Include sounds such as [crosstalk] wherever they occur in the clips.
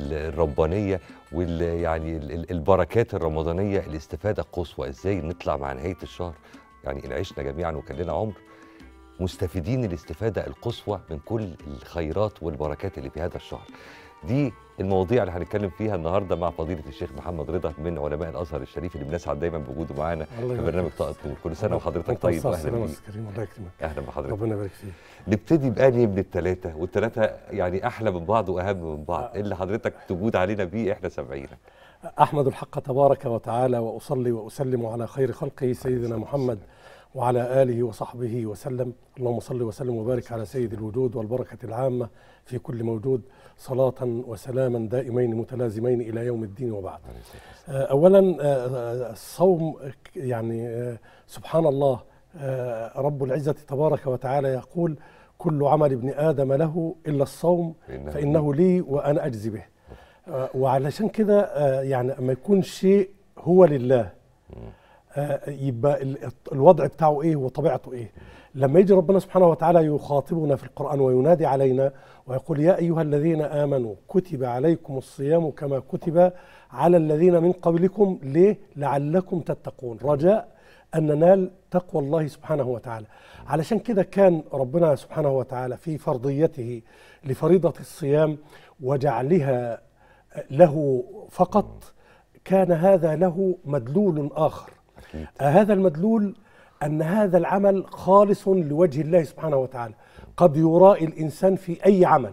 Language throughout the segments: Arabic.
الربانيه وال يعني البركات الرمضانيه الاستفاده القصوى ازاي نطلع مع نهايه الشهر يعني عشنا جميعا وكان لنا عمر مستفيدين الاستفاده القصوى من كل الخيرات والبركات اللي في هذا الشهر دي المواضيع اللي هنتكلم فيها النهارده مع فضيله الشيخ محمد رضا من علماء الازهر الشريف اللي بنسعد دايما بوجوده معانا في برنامج طاقه نور كل سنه وحضرتك طيب اهلا بيك الله يكرمك اهلا بحضرتك ربنا يبارك فيك نبتدي بأني من الثلاثه والثلاثه يعني احلى من بعض واهم من بعض آه. اللي حضرتك تجود علينا بيه احنا سامعينك احمد الحق تبارك وتعالى واصلي واسلم على خير خلقه سيدنا محمد وعلى آله وصحبه وسلم اللهم صل وسلم وبارك على سيد الوجود والبركة العامة في كل موجود صلاة وسلاما دائمين متلازمين إلى يوم الدين وبعد آه، أولا الصوم آه، آه، يعني سبحان الله رب العزة تبارك وتعالى يقول كل عمل ابن آدم له إلا الصوم فإنه لي وأنا أجزي به وعلشان كده يعني ما يكون شيء هو لله يبقى الوضع بتاعه ايه وطبيعته ايه لما يجي ربنا سبحانه وتعالى يخاطبنا في القرآن وينادي علينا ويقول يا أيها الذين آمنوا كتب عليكم الصيام كما كتب على الذين من قبلكم ليه؟ لعلكم تتقون رجاء أن ننال تقوى الله سبحانه وتعالى علشان كده كان ربنا سبحانه وتعالى في فرضيته لفريضة الصيام وجعلها له فقط كان هذا له مدلول آخر آه، هذا المدلول أن هذا العمل خالص لوجه الله سبحانه وتعالى قد يرائي الإنسان في أي عمل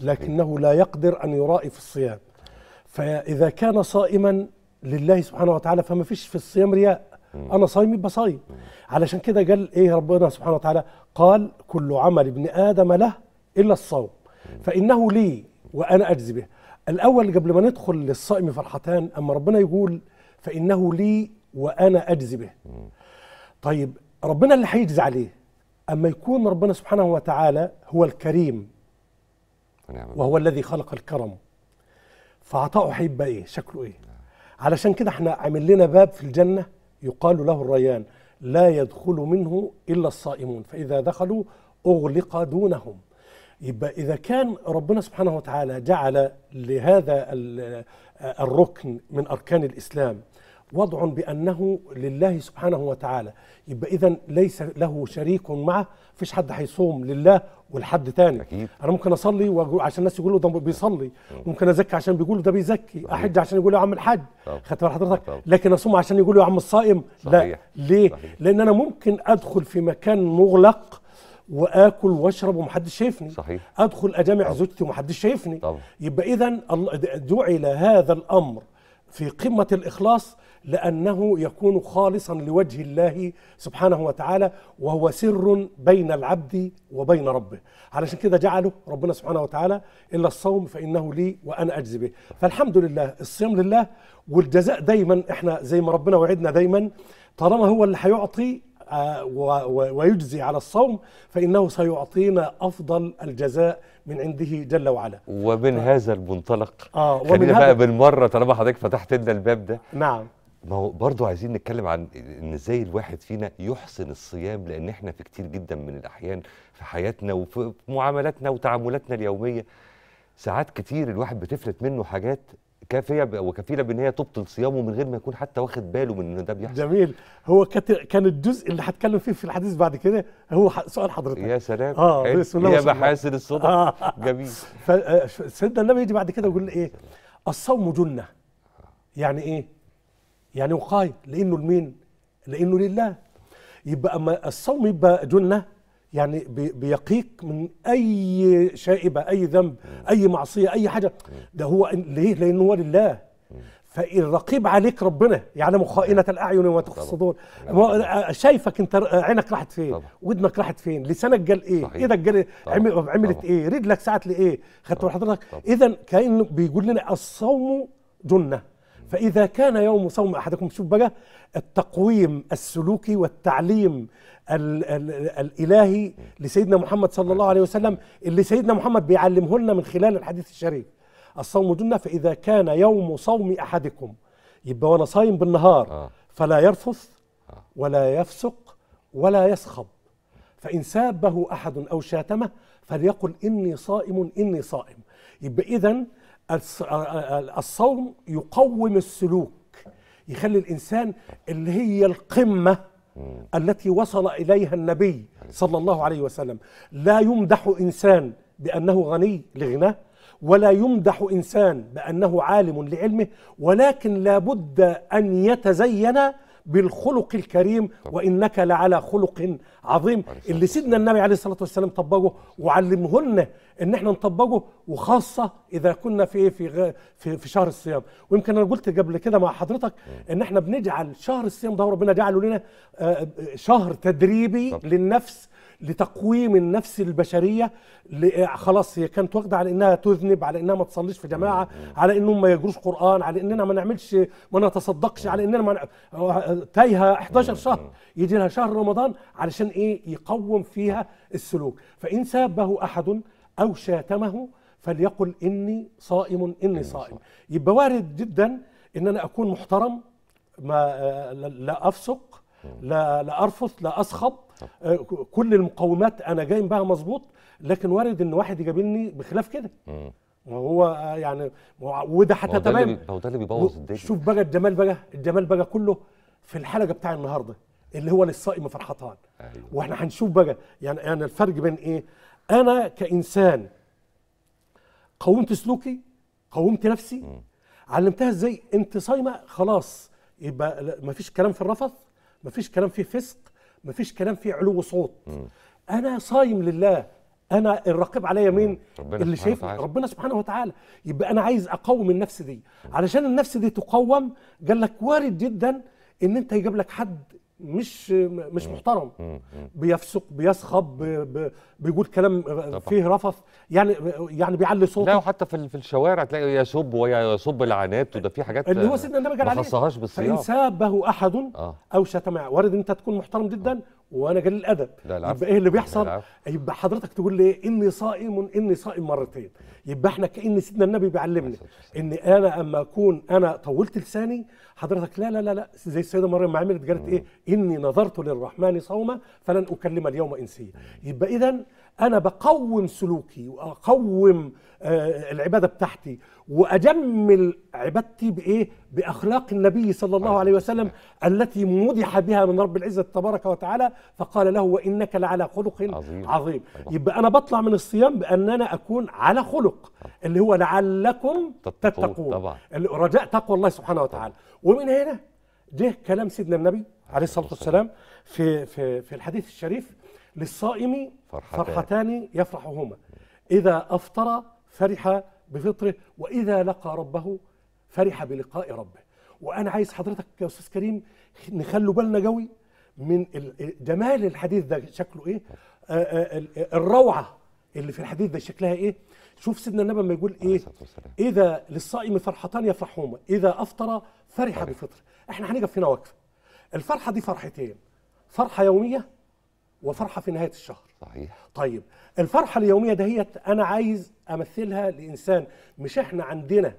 لكنه لا يقدر أن يرائي في الصيام فإذا كان صائما لله سبحانه وتعالى فما فيش في الصيام رياء أنا صايم يبقى صايم علشان كده قال إيه ربنا سبحانه وتعالى قال كل عمل ابن آدم له إلا الصوم فإنه لي وأنا أجزي به الأول قبل ما ندخل للصائم فرحتان أما ربنا يقول فإنه لي وأنا أجزي به طيب ربنا اللي هيجزي عليه اما يكون ربنا سبحانه وتعالى هو الكريم ونعم وهو الذي خلق الكرم فعطاؤه هيبقى ايه شكله ايه نعم. علشان كده احنا عامل لنا باب في الجنه يقال له الريان لا يدخل منه الا الصائمون فاذا دخلوا اغلق دونهم يبقى اذا كان ربنا سبحانه وتعالى جعل لهذا الركن من اركان الاسلام وضع بانه لله سبحانه وتعالى يبقى اذا ليس له شريك معه فيش حد هيصوم لله ولحد تاني أكيد. انا ممكن اصلي عشان الناس يقولوا ده بيصلي ممكن ازكي عشان بيقولوا ده بيزكي احج عشان يقولوا يا عم الحاج خدت بال حضرتك طب. لكن اصوم عشان يقولوا يا عم الصائم صحيح. لا ليه صحيح. لان انا ممكن ادخل في مكان مغلق واكل واشرب ومحدش شايفني صحيح. ادخل اجامع طب. زوجتي ومحدش شايفني يبقى اذا جعل هذا الامر في قمه الاخلاص لأنه يكون خالصا لوجه الله سبحانه وتعالى وهو سر بين العبد وبين ربه علشان كده جعله ربنا سبحانه وتعالى إلا الصوم فإنه لي وأنا أجزي به فالحمد لله الصيام لله والجزاء دايما احنا زي ما ربنا وعدنا دايما طالما هو اللي هيعطي آه، ويجزي على الصوم فإنه سيعطينا أفضل الجزاء من عنده جل وعلا ومن ف... هذا المنطلق آه خلينا بقى بالمرة طالما حضرتك فتحت لنا الباب ده نعم ما هو برضه عايزين نتكلم عن ان ازاي الواحد فينا يحسن الصيام لان احنا في كتير جدا من الاحيان في حياتنا وفي معاملاتنا وتعاملاتنا اليوميه ساعات كتير الواحد بتفلت منه حاجات كافيه وكفيله بان هي تبطل صيامه من غير ما يكون حتى واخد باله من ان ده بيحصل جميل هو كان الجزء اللي هتكلم فيه في الحديث بعد كده هو سؤال حضرتك يا سلام اه بسم الله يا محاسن الصدق آه. جميل فسيدنا آه، النبي يجي بعد كده ويقول ايه الصوم جنه يعني ايه يعني وقاية لأنه لمين؟ لأنه لله يبقى أما الصوم يبقى جنة يعني بيقيك من أي شائبة أي ذنب أي معصية أي حاجة ده هو ليه؟ لأنه هو لله فالرقيب عليك ربنا يعلم يعني خائنة الأعين وما تخفي الصدور نعم. شايفك أنت عينك راحت فين ودنك راحت فين لسانك جال إيه صحيح. إيدك جال إيه؟ عمل عملت إيه رجلك ساعت لإيه خدت حضرتك إذا كأنه بيقول لنا الصوم جنة فإذا كان يوم صوم أحدكم شوف بقى التقويم السلوكي والتعليم ال ال الإلهي لسيدنا محمد صلى الله عليه وسلم اللي سيدنا محمد بيعلمه لنا من خلال الحديث الشريف الصوم جنة فإذا كان يوم صوم أحدكم يبقى وأنا صايم بالنهار آه. فلا يرفث آه. ولا يفسق ولا يسخب فإن سابه أحد أو شاتمه فليقل إني صائم إني صائم يبقى إذا الصوم يقوم السلوك يخلي الانسان اللي هي القمه التي وصل اليها النبي صلى الله عليه وسلم لا يمدح انسان بانه غني لغناه ولا يمدح انسان بانه عالم لعلمه ولكن لابد ان يتزين بالخلق الكريم وانك لعلى خلق عظيم اللي سيدنا النبي عليه الصلاه والسلام طبقه وعلمه لنا ان احنا نطبقه وخاصه اذا كنا في في في, في شهر الصيام ويمكن انا قلت قبل كده مع حضرتك ان احنا بنجعل شهر الصيام ده ربنا جعله لنا آه، آه، شهر تدريبي للنفس لتقويم النفس البشريه آه، خلاص هي كانت واخده على انها تذنب على انها ما تصليش في جماعه على انهم ما يجروش قران على اننا ما نعملش ما نتصدقش على اننا ما آه، آه، تايهه 11 شهر يجي لها شهر رمضان علشان ايه يقوم فيها السلوك فان سابه احد او شاتمه فليقل اني صائم اني صائم يبقى وارد جدا ان انا اكون محترم ما لا افسق لا لا ارفث لا اسخط آه، كل المقومات انا جاي بها مظبوط لكن وارد ان واحد يجابلني بخلاف كده آه، يعني ما هو يعني وده حتى تمام هو ده اللي بيبوظ الدنيا شوف بقى الجمال بقى الجمال بقى كله في الحلقه بتاع النهارده اللي هو للصائم فرحتان أيوة. واحنا هنشوف بقى يعني انا يعني الفرق بين ايه انا كانسان قومت سلوكي قومت نفسي م. علمتها ازاي انت صايمه خلاص يبقى مفيش كلام في الرفث مفيش كلام في فسق ما فيش كلام فيه علو صوت مم. انا صايم لله انا الرقيب عليا مين ربنا اللي شايف ربنا سبحانه وتعالى يبقى انا عايز اقوم النفس دي علشان النفس دي تقوم قال لك وارد جدا ان انت يجيب لك حد مش مش محترم بيفسق بيسخب بيقول كلام طبعا. فيه رفث يعني يعني بيعلي صوته لا وحتى في في الشوارع تلاقي يسب ويصب لعنات وده في حاجات اللي هو سيدنا النبي قال عليه ما خصهاش بالصياغه فان سابه احد آه. او شتمه وارد انت تكون محترم جدا آه. وانا قليل الادب يبقى ايه اللي بيحصل يبقى حضرتك تقول لي اني صائم اني صائم مرتين يبقى احنا كان سيدنا النبي بيعلمنا ان انا اما اكون انا طولت لساني حضرتك لا لا لا لا زي السيده مريم ما عملت قالت ايه اني نظرت للرحمن صوما فلن اكلم اليوم انسيا يبقى اذا انا بقوم سلوكي واقوم آه العباده بتاعتي واجمل عبادتي بايه باخلاق النبي صلى الله عليه وسلم التي مدح بها من رب العزه تبارك وتعالى فقال له وانك لعلى خلق عظيم, عظيم. يبقى انا بطلع من الصيام بان انا اكون على خلق اللي هو لعلكم تتقون طبعا. رجاء تقوى الله سبحانه وتعالى ومن هنا جه كلام سيدنا النبي عليه الصلاه والسلام في في في الحديث الشريف للصائم فرحتان, فرحتان يفرحهما اذا افطر فرح بفطره واذا لقى ربه فرح بلقاء ربه وانا عايز حضرتك يا استاذ كريم نخلوا بالنا قوي من جمال الحديث ده شكله ايه آه، آه، الروعه اللي في الحديث ده شكلها ايه شوف سيدنا النبي لما يقول ايه اذا للصائم فرحتان يفرحهما اذا افطر فرح بفطره احنا هنقف هنا وقفه الفرحه دي فرحتين فرحه يوميه وفرحه في نهايه الشهر صحيح طيب الفرحه اليوميه دهيت انا عايز امثلها لانسان مش احنا عندنا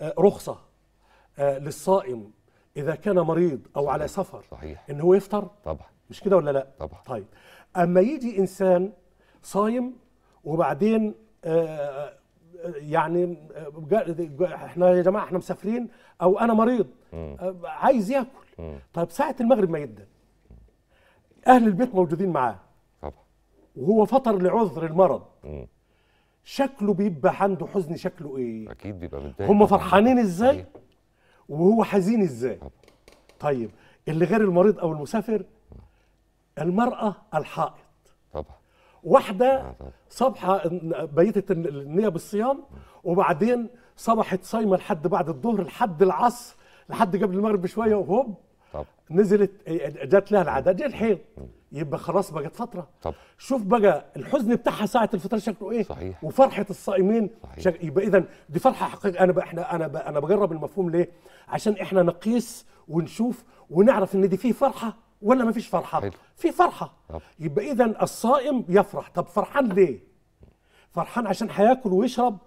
آه، رخصه آه، للصائم اذا كان مريض او صحيح. على سفر صحيح. ان هو يفطر طبعا مش كده ولا لا طبعا طيب اما يجي انسان صايم وبعدين آه، يعني احنا يا جماعه احنا مسافرين او انا مريض عايز ياكل طيب ساعه المغرب ما يبدا اهل البيت موجودين معاه وهو فطر لعذر المرض شكله بيبقى عنده حزن شكله ايه اكيد بيبقى متضايق هم فرحانين ازاي وهو حزين ازاي طيب اللي غير المريض او المسافر المراه الحائط طبعا واحده آه، صبحه بيتت النيه بالصيام وبعدين صبحت صايمه لحد بعد الظهر لحد العصر لحد قبل المغرب بشويه وهوب نزلت إيه، جات لها العاده جه الحيض يبقى خلاص بقت فتره طب. شوف بقى الحزن بتاعها ساعه الفطار شكله ايه صحيح. وفرحه الصائمين صحيح. شك... يبقى اذا دي فرحه حقيقيه انا بقى احنا انا بقى انا بجرب المفهوم ليه عشان احنا نقيس ونشوف ونعرف ان دي فيه فرحه ولا ما فيش فرحه حلو. في فرحه طب. يبقى اذا الصائم يفرح طب فرحان ليه فرحان عشان هياكل ويشرب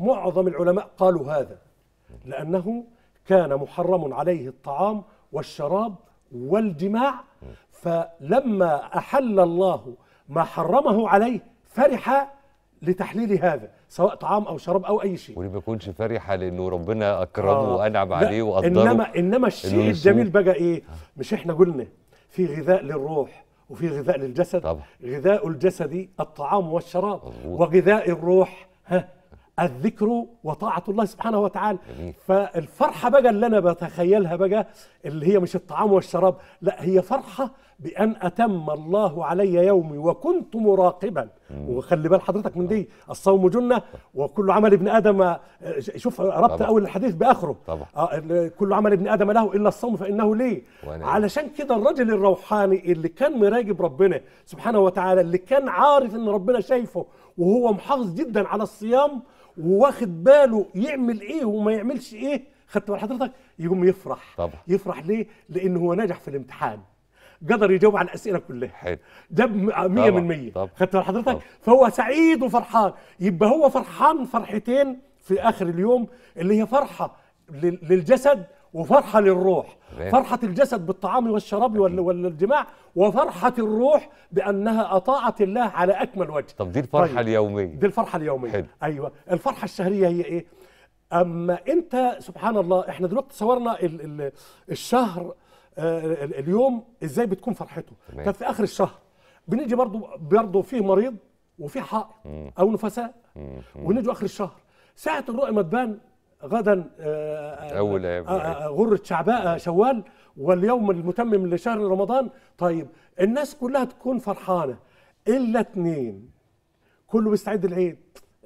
معظم العلماء قالوا هذا لانه كان محرم عليه الطعام والشراب والجماع فلما أحل الله ما حرمه عليه فرح لتحليل هذا سواء طعام او شراب او اي شيء واللي ما يكونش فرحه لانه ربنا اكرمه آه وانعم عليه وقدره انما انما الشيء الجميل بقى ايه آه. مش احنا قلنا في غذاء للروح وفي غذاء للجسد طبعا. غذاء الجسد الطعام والشراب أوه. وغذاء الروح ها الذكر وطاعة الله سبحانه وتعالى جميل. فالفرحة بقى اللي أنا بتخيلها بقى اللي هي مش الطعام والشراب لا هي فرحة بأن أتم الله علي يومي وكنت مراقبا وخلي بال حضرتك من دي الصوم جنة وكل عمل ابن آدم آه، شوف ربط أول الحديث بآخره طبعا. آه، كل عمل ابن آدم له إلا الصوم فإنه لي علشان كده الرجل الروحاني اللي كان مراقب ربنا سبحانه وتعالى اللي كان عارف إن ربنا شايفه وهو محافظ جدا على الصيام وواخد باله يعمل إيه وما يعملش إيه خدت بال حضرتك يقوم يفرح طبعا. يفرح ليه؟ لأن هو نجح في الامتحان قدر يجاوب على الاسئله كلها حلو جاب آه، 100% خدت حضرتك طبعا. فهو سعيد وفرحان يبقى هو فرحان فرحتين في اخر اليوم اللي هي فرحه للجسد وفرحة للروح غير. فرحة الجسد بالطعام والشراب والجماع وفرحة الروح بأنها أطاعت الله على أكمل وجه طب دي الفرحة طيب. اليومية دي الفرحة اليومية حلو. أيوة الفرحة الشهرية هي إيه أما أنت سبحان الله إحنا دلوقتي صورنا الشهر آه، اليوم ازاي بتكون فرحته طب في اخر الشهر بنيجي برضو برضو فيه مريض وفي حائط او نفساء ونيجي اخر الشهر ساعه الرؤيه ما تبان غدا آه، اول آه، غره شعباء شوال واليوم المتمم لشهر رمضان طيب الناس كلها تكون فرحانه الا اثنين كله بيستعد العيد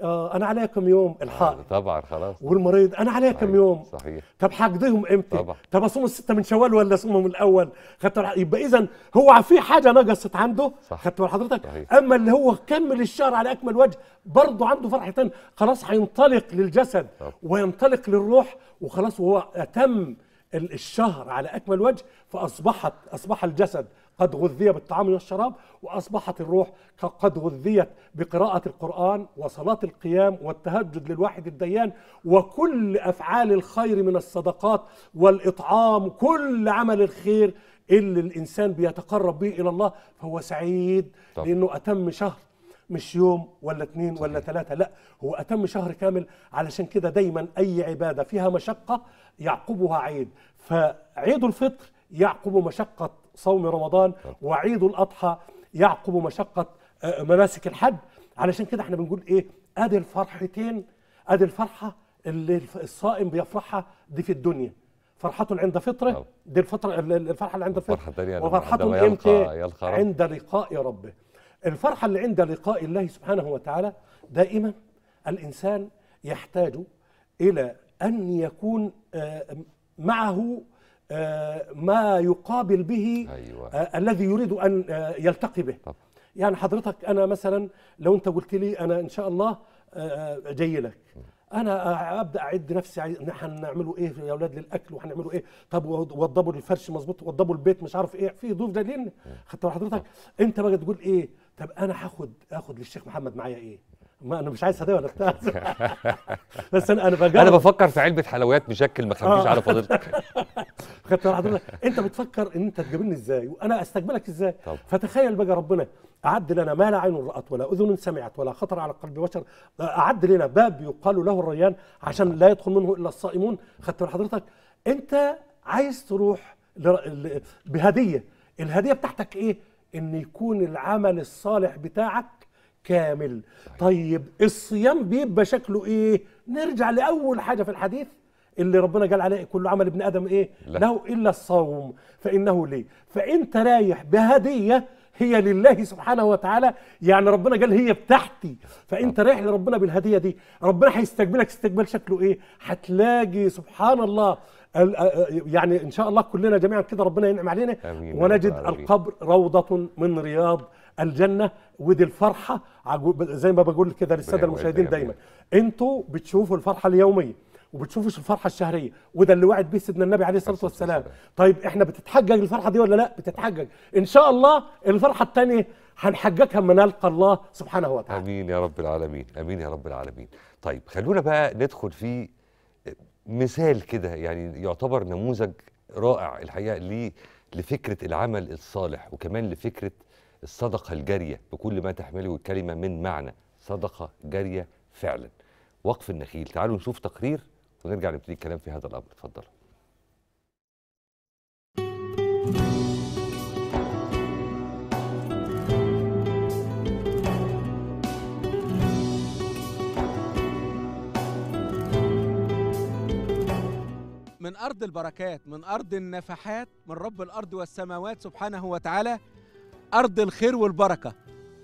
آه، انا عليا كم يوم الحقني آه، طبعا خلاص والمريض انا عليا كم طيب، يوم صحيح طب هقضيهم امتى طبعا. طب اصوم السته من شوال ولا اصومهم الاول خدت يبقى اذا هو في حاجه نقصت عنده خدت بال حضرتك صحيح. اما اللي هو كمل الشهر على اكمل وجه برضه عنده فرحتين خلاص هينطلق للجسد طبعا. وينطلق للروح وخلاص وهو اتم الشهر على اكمل وجه فاصبحت اصبح الجسد قد غذي بالطعام والشراب وأصبحت الروح قد غذيت بقراءة القرآن وصلاة القيام والتهجد للواحد الديان وكل أفعال الخير من الصدقات والإطعام كل عمل الخير اللي الإنسان بيتقرب به إلى الله فهو سعيد طب. لأنه أتم شهر مش يوم ولا اتنين ولا ثلاثة لا هو أتم شهر كامل علشان كده دايما أي عبادة فيها مشقة يعقبها عيد فعيد الفطر يعقب مشقة صوم رمضان نعم. وعيد الأضحى يعقب مشقة آه، مناسك الحج علشان كده احنا بنقول ايه ادي الفرحتين ادي الفرحة اللي الصائم بيفرحها دي في الدنيا فرحته عند فطره نعم. دي الفترة الفرحة اللي عند الفطر وفرحته امتى عند لقاء ربه الفرحة اللي عند لقاء الله سبحانه وتعالى دائما الإنسان يحتاج إلى أن يكون آه، معه آه، ما يقابل به أيوة. آه، الذي يريد أن آه، يلتقي به طب. يعني حضرتك أنا مثلا لو أنت قلت لي أنا إن شاء الله جاي لك انا ابدا اعد نفسي هنعملوا ايه يا اولاد للاكل وهنعملوا ايه طب وضبوا الفرش مظبوط وضبوا البيت مش عارف ايه في ضيوف جايين خدت حضرتك انت بقى تقول ايه طب انا هاخد اخد للشيخ محمد معايا ايه ما انا مش عايز هدايا ولا بتاع [laughs] بس انا انا بجرب انا بفكر في علبه حلويات مشكل ما خبيش على فضيلتك خدت على حضرتك انت بتفكر ان انت تجابلني ازاي وانا استقبلك ازاي طب. فتخيل بقى ربنا اعد لنا ما لا عين رات ولا اذن سمعت ولا خطر على قلب بشر اعد لنا باب يقال له الريان عشان لا يدخل منه الا الصائمون خدت على حضرتك انت عايز تروح بهديه الهديه بتاعتك ايه ان يكون العمل الصالح بتاعك كامل طيب. طيب الصيام بيبقى شكله ايه نرجع لاول حاجه في الحديث اللي ربنا قال عليه كل عمل ابن ادم ايه لا. له الا الصوم فانه ليه فانت رايح بهديه هي لله سبحانه وتعالى يعني ربنا قال هي بتاعتي فانت طيب. رايح لربنا بالهديه دي ربنا هيستقبلك استقبال شكله ايه هتلاقي سبحان الله يعني ان شاء الله كلنا جميعا كده ربنا ينعم علينا ونجد القبر روضه من رياض الجنه ودي الفرحه زي ما بقول كده للساده أيوة، أيوة، المشاهدين أيوة. دايما انتوا بتشوفوا الفرحه اليوميه وبتشوفوش الفرحه الشهريه وده اللي وعد بيه سيدنا النبي عليه الصلاه والسلام طيب احنا بتتحجج الفرحه دي ولا لا بتتحجج ان شاء الله الفرحه الثانيه هنحججها من نلقى الله سبحانه وتعالى امين يا رب العالمين امين يا رب العالمين طيب خلونا بقى ندخل في مثال كده يعني يعتبر نموذج رائع الحقيقه لفكره العمل الصالح وكمان لفكره الصدقة الجارية بكل ما تحمله الكلمة من معنى صدقة جارية فعلا وقف النخيل تعالوا نشوف تقرير ونرجع نبتدي الكلام في هذا الأمر اتفضلوا من أرض البركات من أرض النفحات من رب الأرض والسماوات سبحانه وتعالى أرض الخير والبركة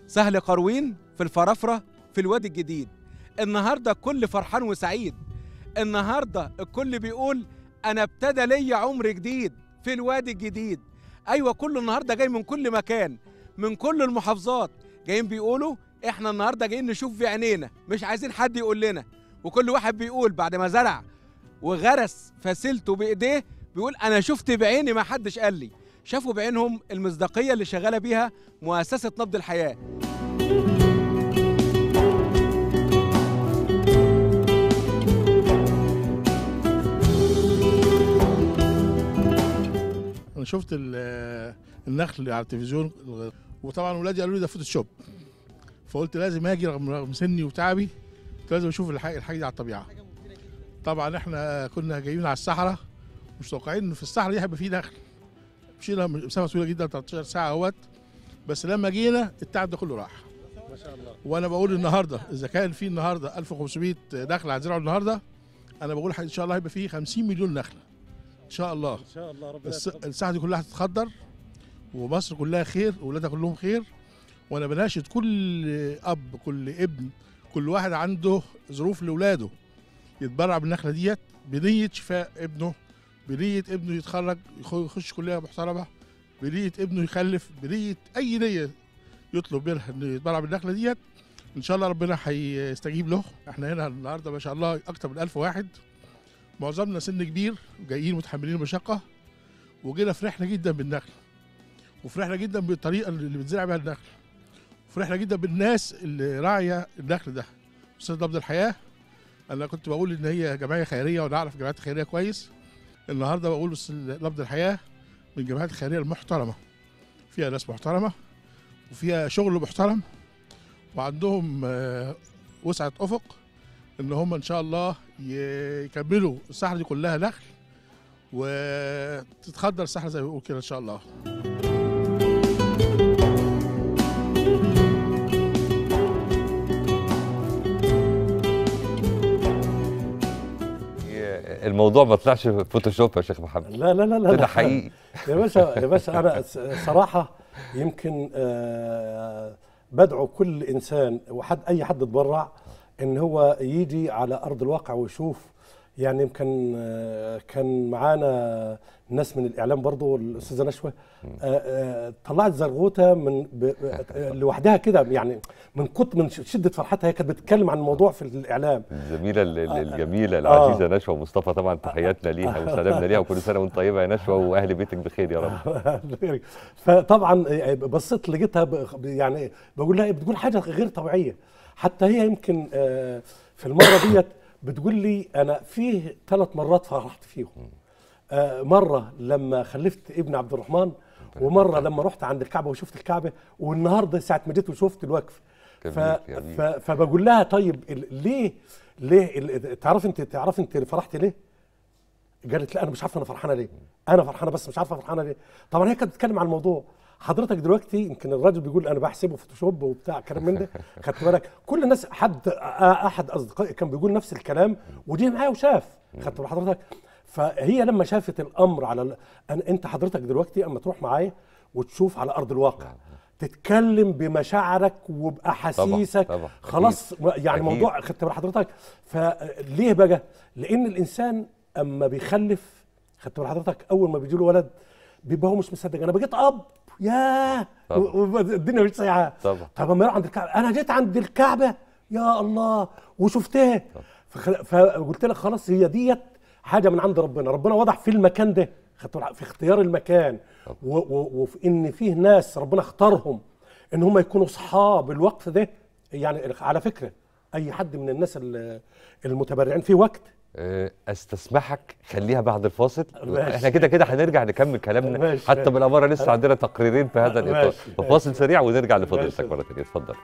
سهل قروين في الفرافرة في الوادي الجديد النهاردة كل فرحان وسعيد النهاردة الكل بيقول أنا ابتدى ليا عمر جديد في الوادي الجديد أيوة كله النهاردة جاي من كل مكان من كل المحافظات جايين بيقولوا احنا النهاردة جايين نشوف بعينينا مش عايزين حد يقول لنا وكل واحد بيقول بعد ما زرع وغرس فسيلته بإيديه بيقول أنا شفت بعيني ما حدش قال لي شافوا بعينهم المصداقية اللي شغالة بيها مؤسسة نبض الحياة أنا شفت النخل على التلفزيون وطبعا ولادي قالوا لي ده فوتوشوب فقلت لازم اجي رغم سني وتعبي لازم اشوف الحاجه الحاجه دي على الطبيعه طبعا احنا كنا جايين على الصحراء مش متوقعين ان في الصحراء دي هيبقى فيه نخل مشينا مسافه طويله جدا 13 ساعه اهوت بس لما جينا التعب ده كله راح ما شاء الله وانا بقول النهارده اذا كان في النهارده 1500 نخله هتزرعوا النهارده انا بقول ان شاء الله هيبقى فيه 50 مليون نخله ان شاء الله ان شاء الله ربنا الساحه دي كلها هتتخضر ومصر كلها خير واولادها كلهم خير وانا بناشد كل اب كل ابن كل واحد عنده ظروف لاولاده يتبرع بالنخله ديت بنيه شفاء ابنه بنيه ابنه يتخرج يخش كليه محترمه بنيه ابنه يخلف بنيه اي نيه يطلب منها انه يتبرع بالنخله ديت ان شاء الله ربنا هيستجيب له احنا هنا النهارده ما شاء الله اكتر من 1000 واحد معظمنا سن كبير جايين متحملين المشقه وجينا فرحنا جدا بالنخل وفرحنا جدا بالطريقه اللي بتزرع بها النخل وفرحنا جدا بالناس اللي راعيه النخل ده استاذ نبض الحياه انا كنت بقول ان هي جمعيه خيريه وانا اعرف جمعيات خيريه كويس النهارده بقول بس لفظ الحياه من الجبهات الخيريه المحترمه فيها ناس محترمه وفيها شغل محترم وعندهم آه، وسعه افق ان هم ان شاء الله يكملوا الصحراء دي كلها نخل وتتخضر الصحراء زي ما بيقولوا كده ان شاء الله الموضوع ما طلعش فوتوشوب يا شيخ محمد لا لا لا لا ده حقيقي يا باشا يا باشا انا صراحه يمكن آه، بدعو كل انسان وحد اي حد اتبرع ان هو يجي على ارض الواقع ويشوف يعني يمكن آه، كان معانا ناس من الاعلام برضه الاستاذه نشوه آه، آه، طلعت زرغوته من [laughs] لوحدها كده يعني من كت من شده فرحتها هي كانت بتتكلم عن الموضوع في الاعلام الزميله آه، الجميله العزيزه آه نشوه مصطفى طبعا تحياتنا ليها وسلامنا ليها وكل سنه وانت طيبه يا نشوه واهل بيتك بخير يا رب فطبعا بصيت لقيتها يعني بقول لها إيه، بتقول حاجه غير طبيعيه حتى هي يمكن في المره ديت بتقول لي انا فيه ثلاث مرات فرحت فيهم آه، مره لما خلفت ابن عبد الرحمن ومره لما رحت عند الكعبه وشفت الكعبه والنهارده ساعه ما جيت وشفت الوقف ف... ف... فبقول لها طيب ليه ليه تعرف انت تعرف انت فرحت ليه؟ قالت لا انا مش عارفه انا فرحانه ليه انا فرحانه بس مش عارفه فرحانه ليه طبعا هي كانت بتتكلم عن الموضوع حضرتك دلوقتي يمكن الراجل بيقول انا بحسبه فوتوشوب وبتاع كلام من ده [laughs] خدت بالك كل الناس حد احد اصدقائي كان بيقول نفس الكلام وجه معايا وشاف خدت بال حضرتك فهي لما شافت الامر على ال... أنا انت حضرتك دلوقتي اما تروح معايا وتشوف على ارض الواقع آه. تتكلم بمشاعرك وباحاسيسك طبعا. خلاص يعني أكيد. موضوع خدت بال حضرتك فليه بقى لان الانسان اما بيخلف خدت بال حضرتك اول ما بيجي له ولد بيبقى هو مش مصدق انا بقيت اب يا الدنيا مش سايعه طبعا طب اما يروح عند الكعبه انا جيت عند الكعبه يا الله وشفتها فقلت لك خلاص هي ديت حاجه من عند ربنا ربنا وضع في المكان ده في اختيار المكان وفي ان فيه ناس ربنا اختارهم ان هم يكونوا اصحاب الوقت ده يعني على فكره اي حد من الناس المتبرعين في وقت آه، استسمحك خليها بعد الفاصل ماشي. احنا كده كده هنرجع نكمل كلامنا ماشي. حتى بالاماره لسه عندنا تقريرين في هذا الاطار فاصل سريع ونرجع لفضيلتك مره ثانيه اتفضل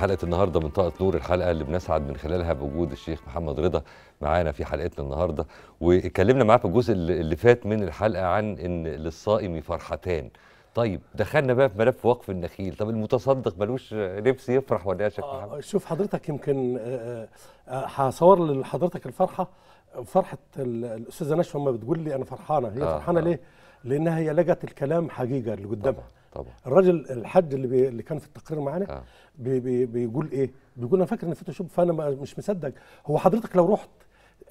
حلقه النهارده من طاقه نور الحلقه اللي بنسعد من خلالها بوجود الشيخ محمد رضا معانا في حلقتنا النهارده واتكلمنا معاه في الجزء اللي فات من الحلقه عن ان للصائم فرحتان طيب دخلنا بقى في ملف وقف النخيل طب المتصدق ملوش نفس يفرح ولا يا شيخ محمد آه، شوف حضرتك يمكن آه، آه، هصور لحضرتك الفرحه فرحه الاستاذه نشوى لما بتقول لي انا فرحانه هي آه فرحانه آه. ليه لانها هي لجت الكلام حقيقه اللي قدامها طبعا الراجل الحد اللي, بي اللي كان في التقرير معانا آه. بي بي بيقول ايه؟ بيقول انا فاكر ان فوتوشوب فانا مش مصدق هو حضرتك لو رحت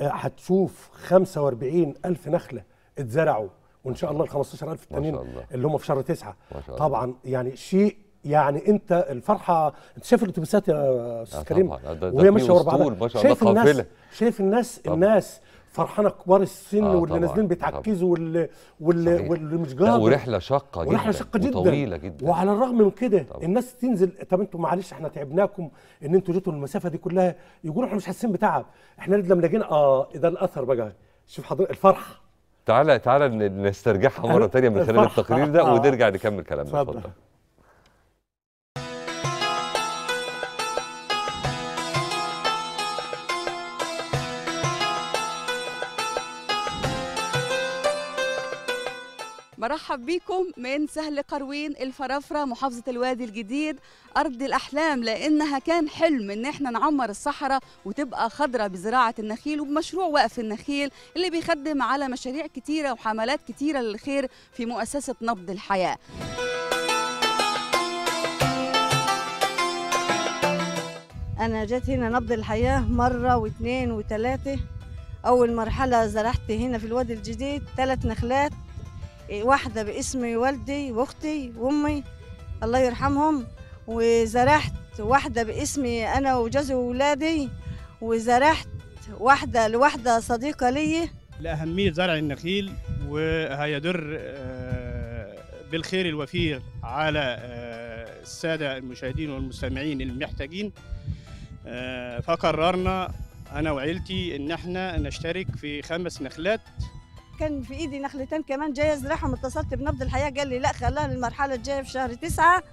آه، هتشوف 45 ألف نخلة اتزرعوا وإن شاء الله ال 15 ألف التانيين اللي هم في شهر تسعة طبعا يعني شيء يعني انت الفرحه انت شايف الاتوبيسات يا استاذ آه، كريم وهي ماشيه ورا بعضها شايف الناس شايف الناس طبعا. الناس فرحانه كبار السن آه واللي نازلين بيتعكزوا واللي واللي, مش جاهز ورحله شاقه جدا ورحله شاقه جدا وطويله جدا وعلى الرغم من كده الناس تنزل طب انتم معلش احنا تعبناكم ان انتم جيتوا المسافه دي كلها يقولوا احنا مش حاسين بتعب احنا لما لقينا اه ده الاثر بقى شوف حضرتك الفرحه تعالى تعالى نسترجعها مره ثانيه من خلال التقرير ده آه. ونرجع نكمل كلامنا اتفضل مرحب بيكم من سهل قروين الفرافره محافظه الوادي الجديد ارض الاحلام لانها كان حلم ان احنا نعمر الصحراء وتبقى خضراء بزراعه النخيل وبمشروع وقف النخيل اللي بيخدم على مشاريع كتيره وحملات كتيره للخير في مؤسسه نبض الحياه أنا جات هنا نبض الحياة مرة واثنين وثلاثة أول مرحلة زرعت هنا في الوادي الجديد ثلاث نخلات واحدة باسم والدي واختي وامي الله يرحمهم وزرعت واحدة باسمي انا وجوزي واولادي وزرعت واحدة لواحدة صديقة لي لأهمية زرع النخيل وهيدر آه، بالخير الوفير على آه، السادة المشاهدين والمستمعين المحتاجين آه، فقررنا أنا وعيلتي إن احنا نشترك في خمس نخلات كان في ايدي نخلتين كمان جايه ازرعهم اتصلت بنبض الحياه قال لي لا خلاها للمرحله الجايه في شهر تسعة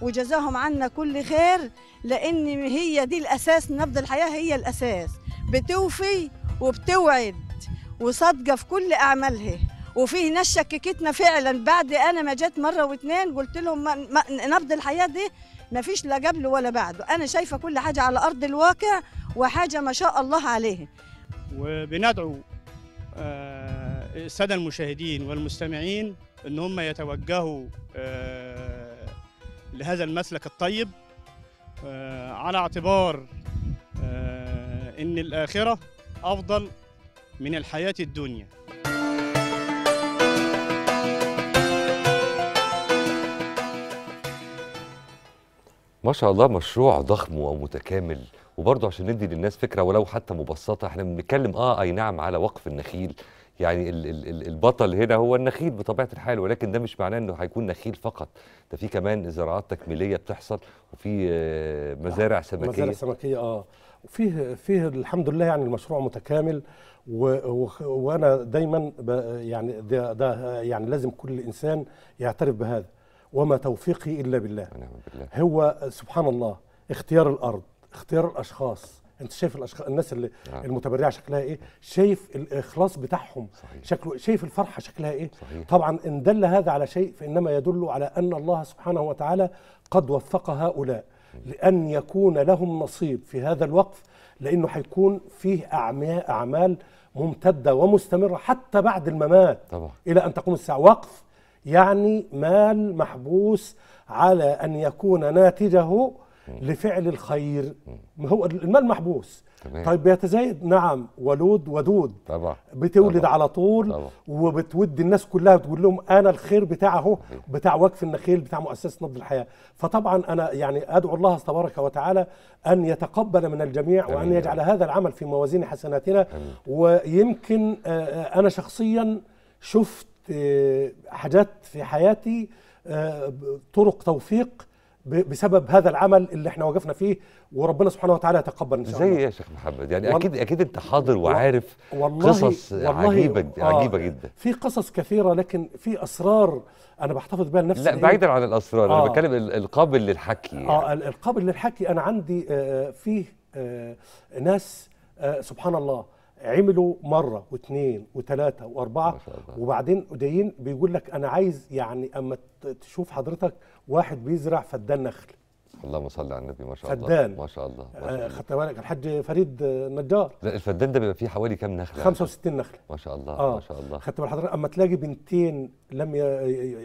وجزاهم عنا كل خير لان هي دي الاساس نبض الحياه هي الاساس بتوفي وبتوعد وصادقه في كل اعمالها وفي ناس شككتنا فعلا بعد انا ما جت مره واثنين قلت لهم نبض الحياه دي ما فيش لا قبل ولا بعده انا شايفه كل حاجه على ارض الواقع وحاجه ما شاء الله عليها وبندعو آه الساده المشاهدين والمستمعين ان هم يتوجهوا آه، لهذا المسلك الطيب آه، على اعتبار آه، ان الاخره افضل من الحياه الدنيا ما شاء الله مشروع ضخم ومتكامل وبرضه عشان ندي للناس فكره ولو حتى مبسطه احنا بنتكلم اه اي نعم على وقف النخيل يعني البطل هنا هو النخيل بطبيعه الحال ولكن ده مش معناه انه هيكون نخيل فقط ده في كمان زراعات تكميليه بتحصل وفي آه، آه، مزارع سمكيه مزارع سمكيه اه وفيه فيه الحمد لله يعني المشروع متكامل وانا دايما يعني ده, ده يعني لازم كل انسان يعترف بهذا وما توفيقي الا بالله, بالله. هو سبحان الله اختيار الارض اختيار الاشخاص انت شايف الاشخاص الناس اللي نعم. المتبرعه شكلها ايه شايف الاخلاص بتاعهم صحيح. شكله شايف الفرحه شكلها ايه صحيح. طبعا ان دل هذا على شيء فانما يدل على ان الله سبحانه وتعالى قد وفق هؤلاء لان يكون لهم نصيب في هذا الوقف لانه هيكون فيه اعمال ممتده ومستمره حتى بعد الممات طبعا. الى ان تقوم الساعه وقف يعني مال محبوس على ان يكون ناتجه لفعل الخير ما هو المال محبوس طيب بيتزايد نعم ولود ودود طبعا بتولد طبع. على طول طبع. وبتود الناس كلها بتقول لهم انا الخير بتاعه اهو بتاع وقف النخيل بتاع مؤسسه نبض الحياه فطبعا انا يعني ادعو الله تبارك وتعالى ان يتقبل من الجميع أمين. وان يجعل هذا العمل في موازين حسناتنا أمين. ويمكن آه، آه، انا شخصيا شفت آه، حاجات في حياتي طرق توفيق بسبب هذا العمل اللي احنا وقفنا فيه وربنا سبحانه وتعالى يتقبل ان شاء الله. زي يا شيخ محمد يعني اكيد اكيد انت حاضر وعارف والله قصص والله عجيبه آه عجيبه جدا. في قصص كثيره لكن في اسرار انا بحتفظ بها لنفسي لا بعيدا عن الاسرار آه. انا بتكلم القابل للحكي يعني. اه القابل للحكي انا عندي آه فيه آه ناس آه سبحان الله عملوا مره واثنين وثلاثه واربعه وبعدين قديين بيقول لك انا عايز يعني اما تشوف حضرتك واحد بيزرع فدان نخل اللهم صل على النبي ما شاء الله فدان ما شاء الله, آه، الله. خدت بالك الحاج فريد نجار لا الفدان ده بيبقى فيه حوالي كام نخله 65 نخله ما شاء الله آه. ما شاء الله خدت بال حضرتك اما تلاقي بنتين لم ي...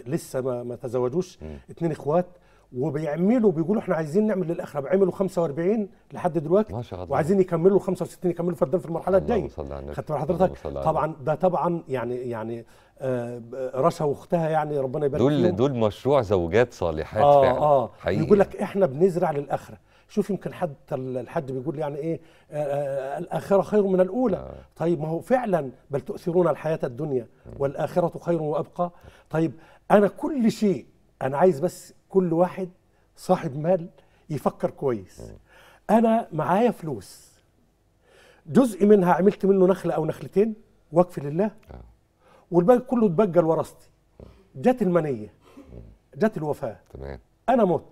لسه ما, ما تزوجوش اثنين اخوات وبيعملوا بيقولوا احنا عايزين نعمل للاخره بيعملوا 45 لحد دلوقتي ما شاء الله وعايزين يكملوا 65 يكملوا فردان في المرحله الجايه خدت بال حضرتك طبعا ده طبعا يعني يعني آه رشا واختها يعني ربنا يبارك دول فيهم. دول مشروع زوجات صالحات آه فعلا آه حقيقي بيقول لك احنا بنزرع للاخره شوف يمكن حتى الحد بيقول يعني ايه آه،, آه،, آه الاخره خير من الاولى آه. طيب ما هو فعلا بل تؤثرون الحياه الدنيا والاخره خير وابقى طيب انا كل شيء انا عايز بس كل واحد صاحب مال يفكر كويس انا معايا فلوس جزء منها عملت منه نخله او نخلتين وقف لله آه. والباقي كله اتبجل لورثتي جت المنيه جت الوفاه تمام انا مت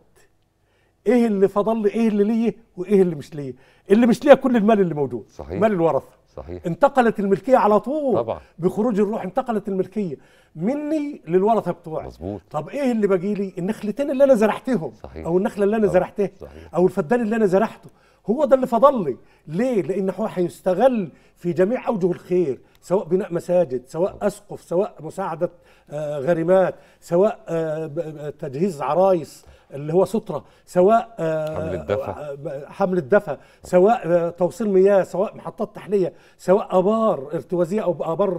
ايه اللي فضل لي ايه اللي ليا وايه اللي مش ليا اللي مش ليا كل المال اللي موجود صحيح مال الورثه صحيح انتقلت الملكيه على طول طبعا بخروج الروح انتقلت الملكيه مني للورثه بتوعي مظبوط طب ايه اللي باقي لي النخلتين اللي انا زرعتهم صحيح. او النخله اللي انا زرعتها صحيح. او الفدان اللي انا زرعته هو ده اللي فضل لي ليه لان هو هيستغل في جميع اوجه الخير سواء بناء مساجد سواء اسقف سواء مساعده آه، غريمات سواء آه، تجهيز عرايس اللي هو سترة سواء آه، حمل آه، الدفع آه، حمل الدفع سواء توصيل مياه سواء محطات تحلية سواء آبار ارتوازية أو آبار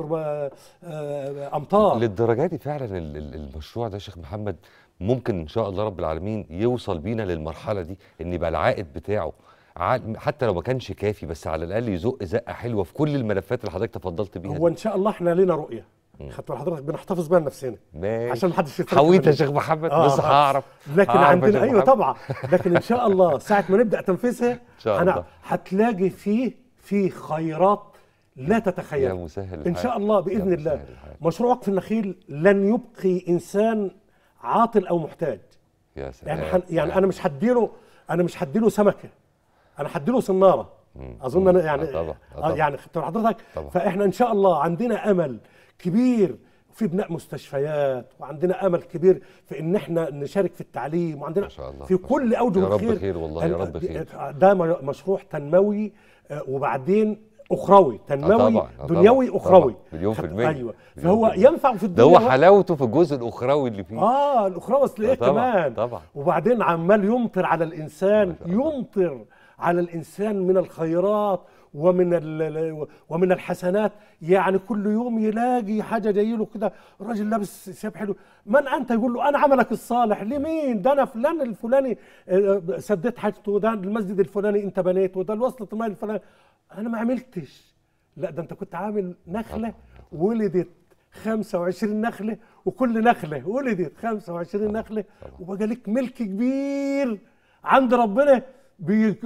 أمطار للدرجة دي فعلا المشروع ده شيخ محمد ممكن إن شاء الله رب العالمين يوصل بينا للمرحلة دي إن يبقى العائد بتاعه حتى لو ما كانش كافي بس على الاقل يزق زقه حلوه في كل الملفات اللي حضرتك تفضلت بيها هو ان شاء الله احنا لنا رؤيه خاطر حضرتك بنحتفظ بيها لنفسنا عشان محدش يفرق حويت يا شيخ محمد آه بس آه. هعرف لكن هعرف عندنا ايوه طبعا لكن ان شاء الله [laughs] ساعه ما نبدا تنفيذها انا هتلاقي فيه في خيرات لا تتخيل يا مسهل ان شاء الله باذن الله مشروع وقف النخيل لن يبقي انسان عاطل او محتاج يا يعني سلام يعني حن يعني انا مش هديله انا مش هديله سمكه انا هديله صناره اظن انا يعني أه، طبعا. أه، طبعا. يعني حضرتك فاحنا ان شاء الله عندنا امل كبير في بناء مستشفيات وعندنا امل كبير في ان احنا نشارك في التعليم وعندنا ما شاء الله. في كل اوجه يا رب خير والله يا رب خير ده مشروع تنموي آه، وبعدين اخروي تنموي أطبع. آه، آه، دنيوي طبعًا اخروي مليون في المية ايوه فهو ينفع في الدنيا ده هو حلاوته في الجزء الاخروي اللي فيه اه الاخروي اصل ايه كمان طبعًا وبعدين عمال يمطر على الانسان يمطر على الانسان من الخيرات ومن ومن الحسنات يعني كل يوم يلاقي حاجه جاي له كده راجل لابس ثياب حلو من انت يقول له انا عملك الصالح لمين ده انا فلان الفلاني آه، آه، سديت حاجته ده المسجد الفلاني انت بنيته ده الوصله المال الفلاني انا ما عملتش لا ده انت كنت عامل نخله ولدت 25 نخله وكل نخله ولدت 25 نخله وبقى لك ملك كبير عند ربنا بي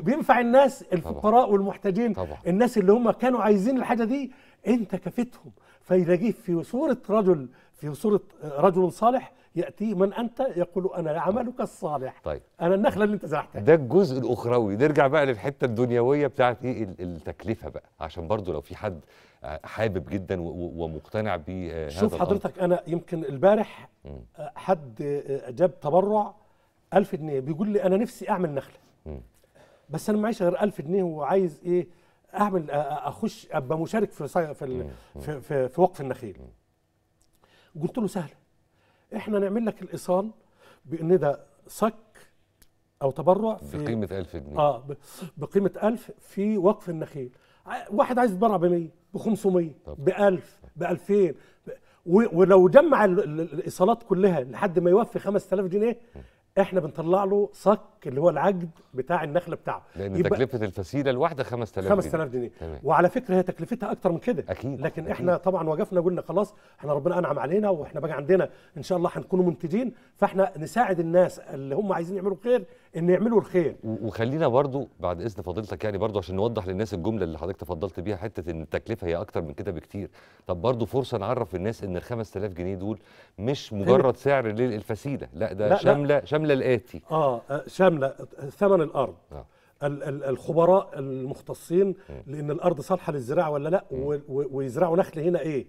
بينفع الناس الفقراء طبعا. والمحتاجين طبعا. الناس اللي هم كانوا عايزين الحاجه دي انت كفتهم فاذا جه في صوره رجل في صوره رجل صالح ياتي من انت يقول انا عملك الصالح طيب. انا النخله اللي انت زرعتها ده الجزء الاخروي نرجع بقى للحته الدنيويه بتاعت ايه التكلفه بقى عشان برضو لو في حد آه، حابب جدا ومقتنع بهذا شوف حضرتك انا يمكن البارح آه، حد آه، جاب تبرع 1000 جنيه بيقول لي انا نفسي اعمل نخله بس انا معيش غير 1000 جنيه وعايز ايه اعمل اخش ابقى مشارك في في, في في في وقف النخيل قلت له سهل احنا نعمل لك الايصال بان ده صك او تبرع في بقيمه 1000 جنيه اه بقيمه 1000 في وقف النخيل واحد عايز يتبرع ب 100 ب 500 ب 1000 ب 2000 ولو جمع الايصالات كلها لحد ما يوفي 5000 جنيه احنا بنطلع له صك اللي هو العجد بتاع النخله بتاعه لان تكلفه الفسيله الواحده 5000 5000 جنيه وعلى فكره هي تكلفتها اكتر من كده أكيد. لكن أكيد. احنا طبعا وقفنا قلنا خلاص احنا ربنا انعم علينا واحنا بقى عندنا ان شاء الله هنكون منتجين فاحنا نساعد الناس اللي هم عايزين يعملوا خير ان يعملوا الخير وخلينا برضو بعد اذن فضيلتك يعني برضو عشان نوضح للناس الجمله اللي حضرتك تفضلت بيها حته ان التكلفه هي اكتر من كده بكتير طب برضو فرصه نعرف الناس ان ال 5000 جنيه دول مش مجرد سعر للفسيله لا ده لا شامله لا. شامله الاتي آه،, اه شامله ثمن الارض آه. الخبراء المختصين لان الارض صالحه للزراعه ولا لا ويزرعوا نخل هنا ايه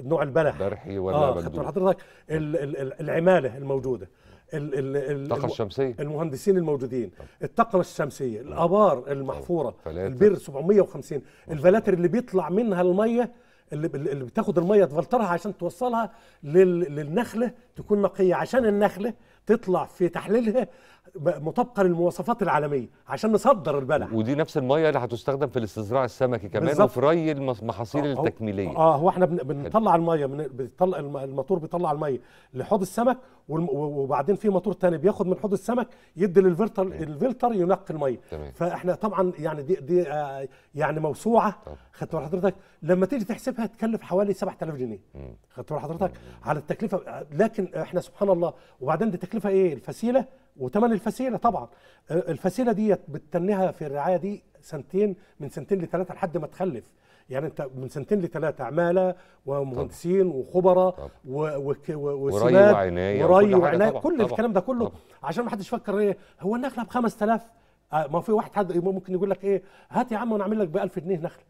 نوع البلح برحي ولا آه حضرتك العماله الموجوده الطاقه الشمسيه المهندسين الموجودين الطاقه الشمسيه نعم. الابار المحفوره البير 750 نعم. الفلاتر اللي بيطلع منها الميه اللي, اللي بتاخد الميه تفلترها عشان توصلها لل... للنخله تكون نقيه عشان النخله تطلع في تحليلها مطابقه للمواصفات العالميه عشان نصدر البلح ودي نفس الميه اللي هتستخدم في الاستزراع السمكي كمان بالزبط. وفي ري المحاصيل آه التكميليه اه هو احنا بنطلع الميه من بيطلع الموتور بيطلع الميه لحوض السمك وبعدين في موتور تاني بياخد من حوض السمك يدي للفلتر الفلتر ينقي الميه تمام. فاحنا طبعا يعني دي, دي آه يعني موسوعه خدت بال حضرتك لما تيجي تحسبها تكلف حوالي 7000 جنيه خدت بال حضرتك على التكلفه لكن احنا سبحان الله وبعدين دي تكلفه ايه الفسيله وثمن الفسيله طبعا أه، الفسيله ديت بتتنيها في الرعايه دي سنتين من سنتين لثلاثه لحد ما تخلف يعني انت من سنتين لثلاثه عماله ومهندسين وخبراء وسماد وري وعنايه كل طبعًا الكلام ده كله طبعًا عشان ما حدش يفكر ايه هو النخله ب 5000 أه، ما في واحد حد ممكن يقول لك ايه هات يا عم ونعمل اعمل لك ب 1000 جنيه نخله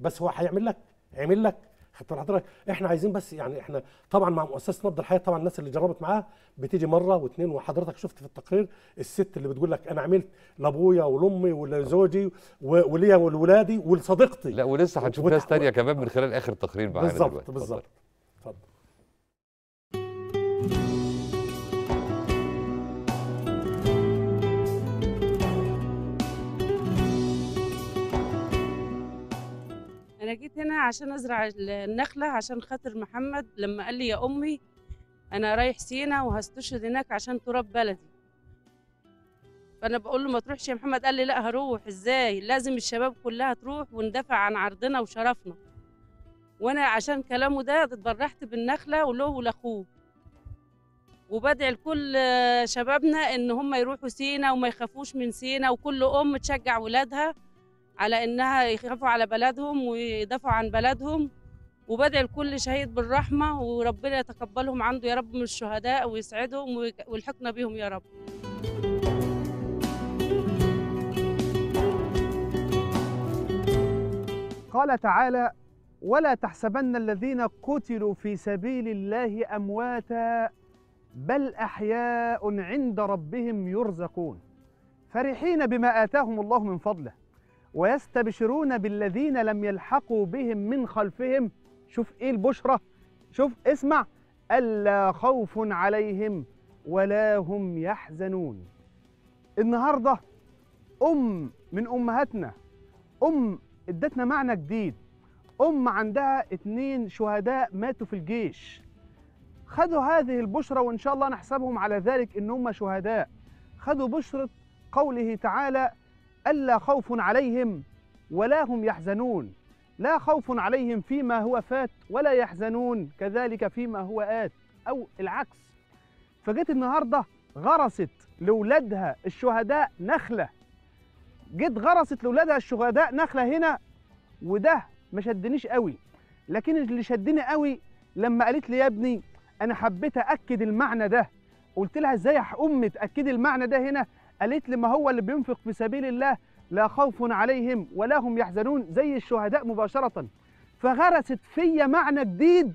بس هو هيعمل لك عمل لك خدت بال حضرتك احنا عايزين بس يعني احنا طبعا مع مؤسسه نبض الحياه طبعا الناس اللي جربت معاها بتيجي مره واثنين وحضرتك شفت في التقرير الست اللي بتقول لك انا عملت لابويا ولامي ولزوجي وليا ولولادي ولصديقتي لا ولسه هنشوف ناس ثانيه كمان من خلال اخر تقرير معانا بالظبط بالظبط اتفضل انا جيت هنا عشان ازرع النخله عشان خاطر محمد لما قال لي يا امي انا رايح سينا وهستشهد هناك عشان تراب بلدي فانا بقول له ما تروحش يا محمد قال لي لا هروح ازاي لازم الشباب كلها تروح وندافع عن عرضنا وشرفنا وانا عشان كلامه ده اتبرحت بالنخله وله ولاخوه وبدعي لكل شبابنا ان هم يروحوا سينا وما يخافوش من سينا وكل ام تشجع ولادها على انها يخافوا على بلدهم ويدافعوا عن بلدهم وبدعي لكل شهيد بالرحمه وربنا يتقبلهم عنده يا رب من الشهداء ويسعدهم ويلحقنا بيهم يا رب. قال تعالى: ولا تحسبن الذين قتلوا في سبيل الله امواتا بل احياء عند ربهم يرزقون فرحين بما اتاهم الله من فضله ويستبشرون بالذين لم يلحقوا بهم من خلفهم شوف ايه البشرة شوف اسمع ألا خوف عليهم ولا هم يحزنون النهاردة أم من أمهاتنا أم ادتنا معنى جديد أم عندها اتنين شهداء ماتوا في الجيش خدوا هذه البشرة وإن شاء الله نحسبهم على ذلك إن هم شهداء خدوا بشرة قوله تعالى ألا خوف عليهم ولا هم يحزنون لا خوف عليهم فيما هو فات ولا يحزنون كذلك فيما هو آت أو العكس فجت النهاردة غرست لولادها الشهداء نخلة جت غرست لولادها الشهداء نخلة هنا وده ما شدنيش قوي لكن اللي شدني قوي لما قالت لي يا ابني انا حبيت اكد المعنى ده قلت لها ازاي يا أمي تاكدي المعنى ده هنا قالت لي ما هو اللي بينفق في سبيل الله لا خوف عليهم ولا هم يحزنون زي الشهداء مباشرة فغرست فيا معنى جديد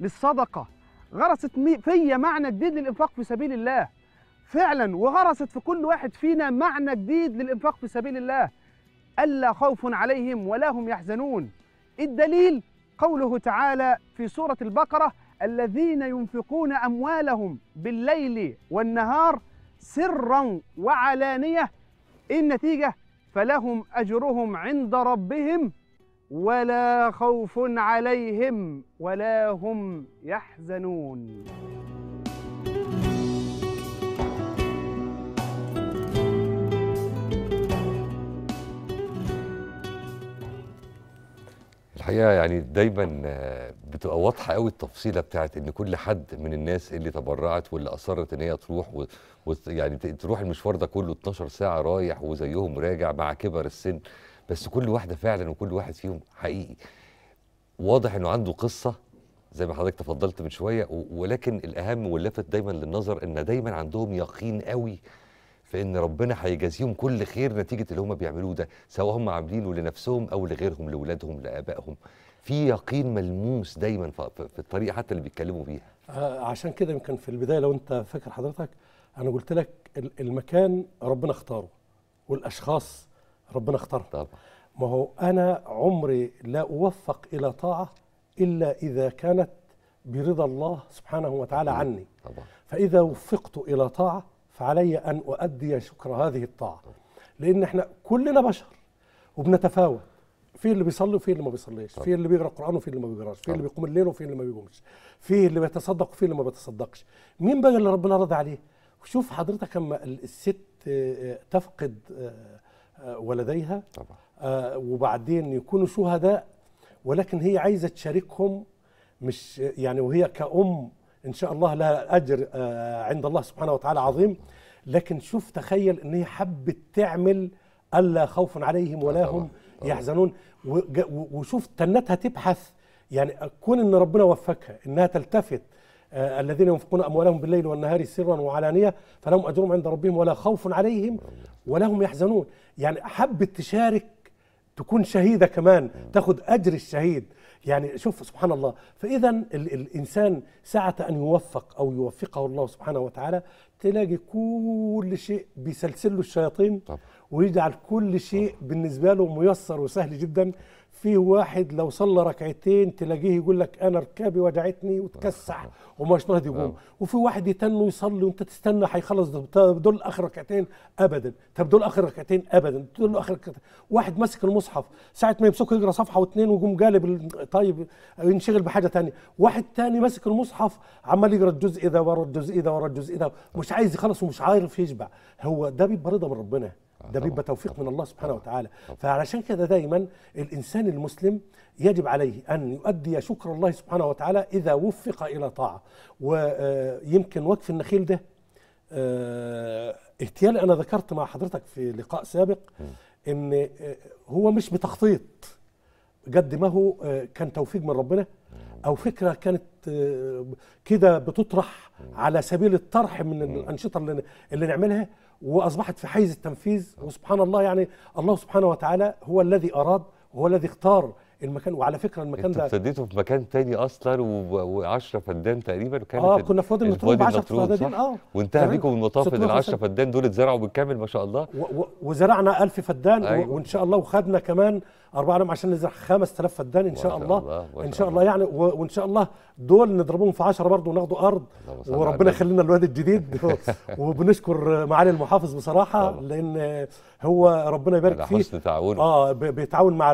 للصدقة غرست فيا معنى جديد للإنفاق في سبيل الله فعلا وغرست في كل واحد فينا معنى جديد للإنفاق في سبيل الله ألا خوف عليهم ولا هم يحزنون الدليل قوله تعالى في سورة البقرة الذين ينفقون أموالهم بالليل والنهار سرا وعلانية النتيجة فلهم أجرهم عند ربهم ولا خوف عليهم ولا هم يحزنون الحقيقه يعني دايما آه، بتبقى واضحه قوي التفصيله بتاعت ان كل حد من الناس اللي تبرعت واللي اصرت ان هي تروح و... و... يعني تروح المشوار ده كله 12 ساعه رايح وزيهم راجع مع كبر السن بس كل واحده فعلا وكل واحد فيهم حقيقي واضح انه عنده قصه زي ما حضرتك تفضلت من شويه ولكن الاهم واللافت دايما للنظر ان دايما عندهم يقين قوي في ان ربنا هيجازيهم كل خير نتيجه اللي هم بيعملوه ده سواء هم عاملينه لنفسهم او لغيرهم لاولادهم لابائهم في يقين ملموس دايما في الطريقه حتى اللي بيتكلموا بيها آه، عشان كده يمكن في البدايه لو انت فاكر حضرتك انا قلت لك المكان ربنا اختاره والاشخاص ربنا اختارهم طبعا ما هو انا عمري لا اوفق الى طاعه الا اذا كانت برضا الله سبحانه وتعالى طبعا. عني طبعا. فاذا وفقت الى طاعه فعلي ان اؤدي شكر هذه الطاعه طبعا. لان احنا كلنا بشر وبنتفاوت في اللي بيصلي وفي اللي ما بيصليش في اللي بيقرا قران وفي اللي ما بيقراش في اللي بيقوم الليل وفي اللي ما بيقومش في اللي بيتصدق وفي اللي ما بيتصدقش مين بقى اللي ربنا رضى عليه شوف حضرتك اما الست آه، آه، تفقد آه، ولديها طبعا. وبعدين يكونوا شهداء ولكن هي عايزه تشاركهم مش يعني وهي كأم إن شاء الله لها أجر عند الله سبحانه وتعالى عظيم لكن شوف تخيل إن هي حبت تعمل ألا خوف عليهم ولا هم آه. يحزنون وشوف تنتها تبحث يعني كون ان ربنا وفقها انها تلتفت آه الذين ينفقون اموالهم بالليل والنهار سرا وعلانيه فلهم اجرهم عند ربهم ولا خوف عليهم ولا هم يحزنون يعني حبت تشارك تكون شهيده كمان آه. تاخد اجر الشهيد يعني شوف سبحان الله فاذا الانسان ساعه ان يوفق او يوفقه الله سبحانه وتعالى تلاقي كل شيء بيسلسل له الشياطين طبعا. ويجعل كل شيء بالنسبة له ميسر وسهل جدا في واحد لو صلى ركعتين تلاقيه يقول لك انا ركابي وجعتني وتكسح ومش راضي يقوم نعم. وفي واحد يتن يصلي وانت تستنى هيخلص دول اخر ركعتين ابدا طب دول اخر ركعتين ابدا دول اخر ركعتين واحد ماسك المصحف ساعه ما يمسكه يقرا صفحه واثنين ويقوم قالب طيب ينشغل بحاجه ثانيه واحد ثاني ماسك المصحف عمال يقرا الجزء ده ورا الجزء ده ورا الجزء ده مش عايز يخلص ومش عارف يشبع هو ده بيبقى رضا من ربنا آه، ده بيبقى توفيق من الله سبحانه وتعالى فعلشان كده دايما الانسان المسلم يجب عليه ان يؤدي شكر الله سبحانه وتعالى اذا وفق الى طاعه ويمكن وقف النخيل ده اهتيال انا ذكرت مع حضرتك في لقاء سابق ان آه، هو مش بتخطيط قد ما هو آه، كان توفيق من ربنا او فكره كانت كده بتطرح على سبيل الطرح من الانشطه اللي, اللي نعملها واصبحت في حيز التنفيذ وسبحان الله يعني الله سبحانه وتعالى هو الذي اراد وهو الذي اختار المكان وعلى فكره المكان ده ابتديته في مكان تاني اصلا و10 فدان تقريبا كانت اه كنا في وادي النطرون ب 10 فدان اه وانتهى بيكم المطاف ان ال 10 فدان دول اتزرعوا بالكامل ما شاء الله وزرعنا 1000 فدان أيوة. وان شاء الله وخدنا كمان أربعة لم عشان نزرع 5000 فدان ان شاء الله, الله. ان شاء الله يعني وان شاء الله دول نضربهم في 10 برضه وناخدوا ارض وربنا يخلينا الواد الجديد [laughs] وبنشكر معالي المحافظ بصراحه لان هو ربنا يبارك فيه حسن تعاونه اه بيتعاون مع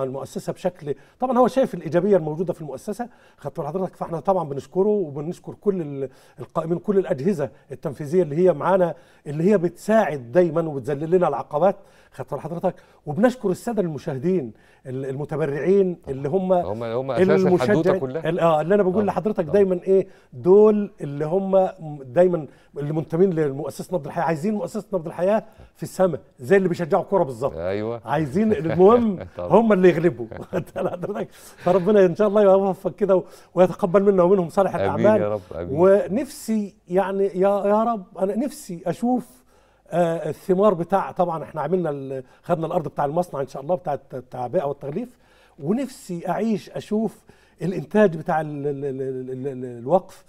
المؤسسه بشكل طبعا هو شايف الايجابيه الموجوده في المؤسسه خدت حضرتك فاحنا طبعا بنشكره وبنشكر كل القائمين كل الاجهزه التنفيذيه اللي هي معانا اللي هي بتساعد دايما وبتذلل لنا العقبات خدت حضرتك وبنشكر الساده المشاهدين المتبرعين اللي هم هم هم اساس الحدوته كلها اه اللي انا بقول آه، لحضرتك آه. دايما ايه دول اللي هم دايما اللي منتمين لمؤسسه نبض الحياه عايزين مؤسسه نبض الحياه في السماء زي اللي بيشجعوا الكوره بالظبط ايوه عايزين [laughs] المهم هم اللي يغلبوا [laughs] حضرتك فربنا ان شاء الله يوفق كده ويتقبل منا ومنهم صالح الاعمال امين يا رب امين ونفسي يعني يا يا رب انا نفسي اشوف آه الثمار بتاع طبعا احنا عملنا خدنا الارض بتاع المصنع ان شاء الله بتاع التعبئه والتغليف ونفسي اعيش اشوف الانتاج بتاع الوقف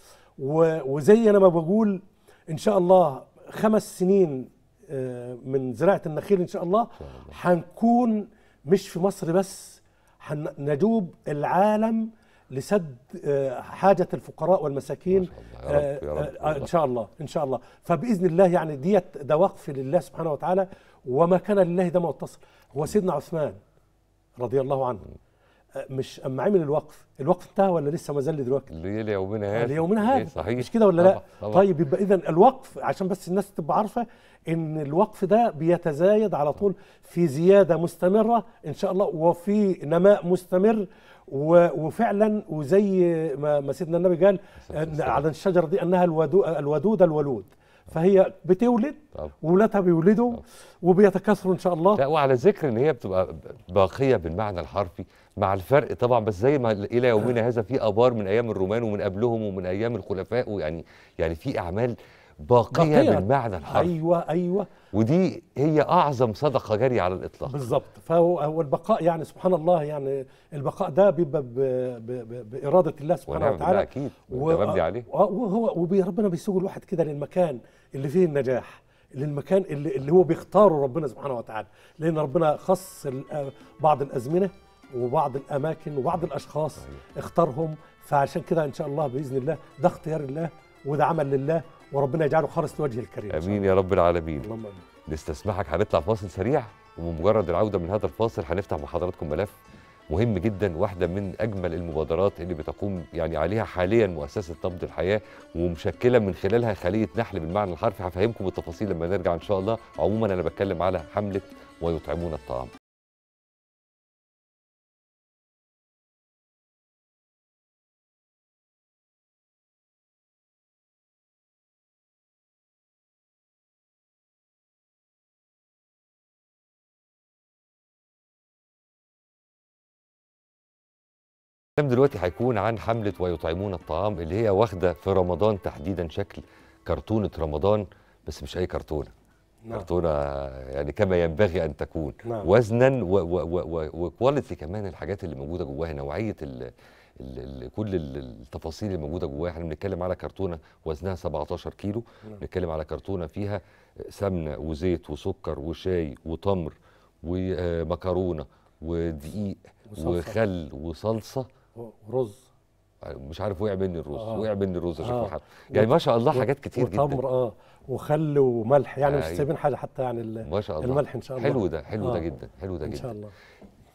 وزي انا ما بقول ان شاء الله خمس سنين آه، من زراعه النخيل ان شاء الله هنكون مش في مصر بس هنجوب العالم لسد آه، حاجه الفقراء والمساكين آه، آه، ان شاء الله ان شاء الله فباذن الله يعني ديت ده وقف لله سبحانه وتعالى وما كان لله ده ما اتصل هو سيدنا عثمان رضي الله عنه مش اما عمل الوقف الوقف انتهى ولا لسه ما زال دلوقتي ليومنا هذا ليومنا هذا صحيح مش كده ولا طبع. لا طبع. طيب يبقى اذا الوقف عشان بس الناس تبقى عارفه ان الوقف ده بيتزايد على طول في زياده مستمره ان شاء الله وفي نماء مستمر وفعلا وزي ما سيدنا النبي قال على الشجره دي انها الودود الولود فهي بتولد وولادها بيولدوا وبيتكاثروا ان شاء الله لا وعلى ذكر ان هي بتبقى باقيه بالمعنى الحرفي مع الفرق طبعا بس زي ما الى يومنا آه. هذا في ابار من ايام الرومان ومن قبلهم ومن ايام الخلفاء ويعني يعني في اعمال باقيه, بالمعنى الحرفي ايوه ايوه ودي هي اعظم صدقه جاريه على الاطلاق بالظبط فهو البقاء يعني سبحان الله يعني البقاء ده بيبقى باراده الله سبحانه وتعالى اكيد و... عليه وهو وربنا بيسوق الواحد كده للمكان اللي فيه النجاح للمكان اللي, اللي هو بيختاره ربنا سبحانه وتعالى لان ربنا خص آه، بعض الازمنه وبعض الاماكن وبعض الاشخاص اختارهم فعشان كده ان شاء الله باذن الله ده اختيار الله وده عمل لله وربنا يجعله خالص لوجه الكريم امين يا رب العالمين اللهم امين نستسمحك هنطلع فاصل سريع وبمجرد العوده من هذا الفاصل هنفتح مع حضراتكم ملف مهم جدا واحدة من أجمل المبادرات اللي بتقوم يعني عليها حاليا مؤسسة نبض الحياة ومشكلة من خلالها خلية نحل بالمعنى الحرفي هفهمكم التفاصيل لما نرجع إن شاء الله عموما أنا بتكلم على حملة ويطعمون الطعام الكلام دلوقتي هيكون عن حملة ويطعمون الطعام اللي هي واخدة في رمضان تحديدا شكل كرتونة رمضان بس مش أي كرتونة نعم. كرتونة يعني كما ينبغي أن تكون نعم. وزنا وكواليتي كمان الحاجات اللي موجودة جواها نوعية الـ الـ كل التفاصيل اللي موجودة جواها احنا بنتكلم على كرتونة وزنها 17 كيلو نعم. بنتكلم على كرتونة فيها سمنة وزيت وسكر وشاي وتمر ومكرونة ودقيق وصلصة. وخل وصلصة ورز أيوة، مش عارف وقع مني الرز آه. وقع مني الرز يا آه. يعني ما شاء الله حاجات كتير جدا وتمر اه وخل وملح يعني آه مش أيوة. سايبين حاجه حتى يعني ما شاء الله الملح ان شاء الله حلو ده حلو آه. ده جدا حلو ده جدا ان شاء الله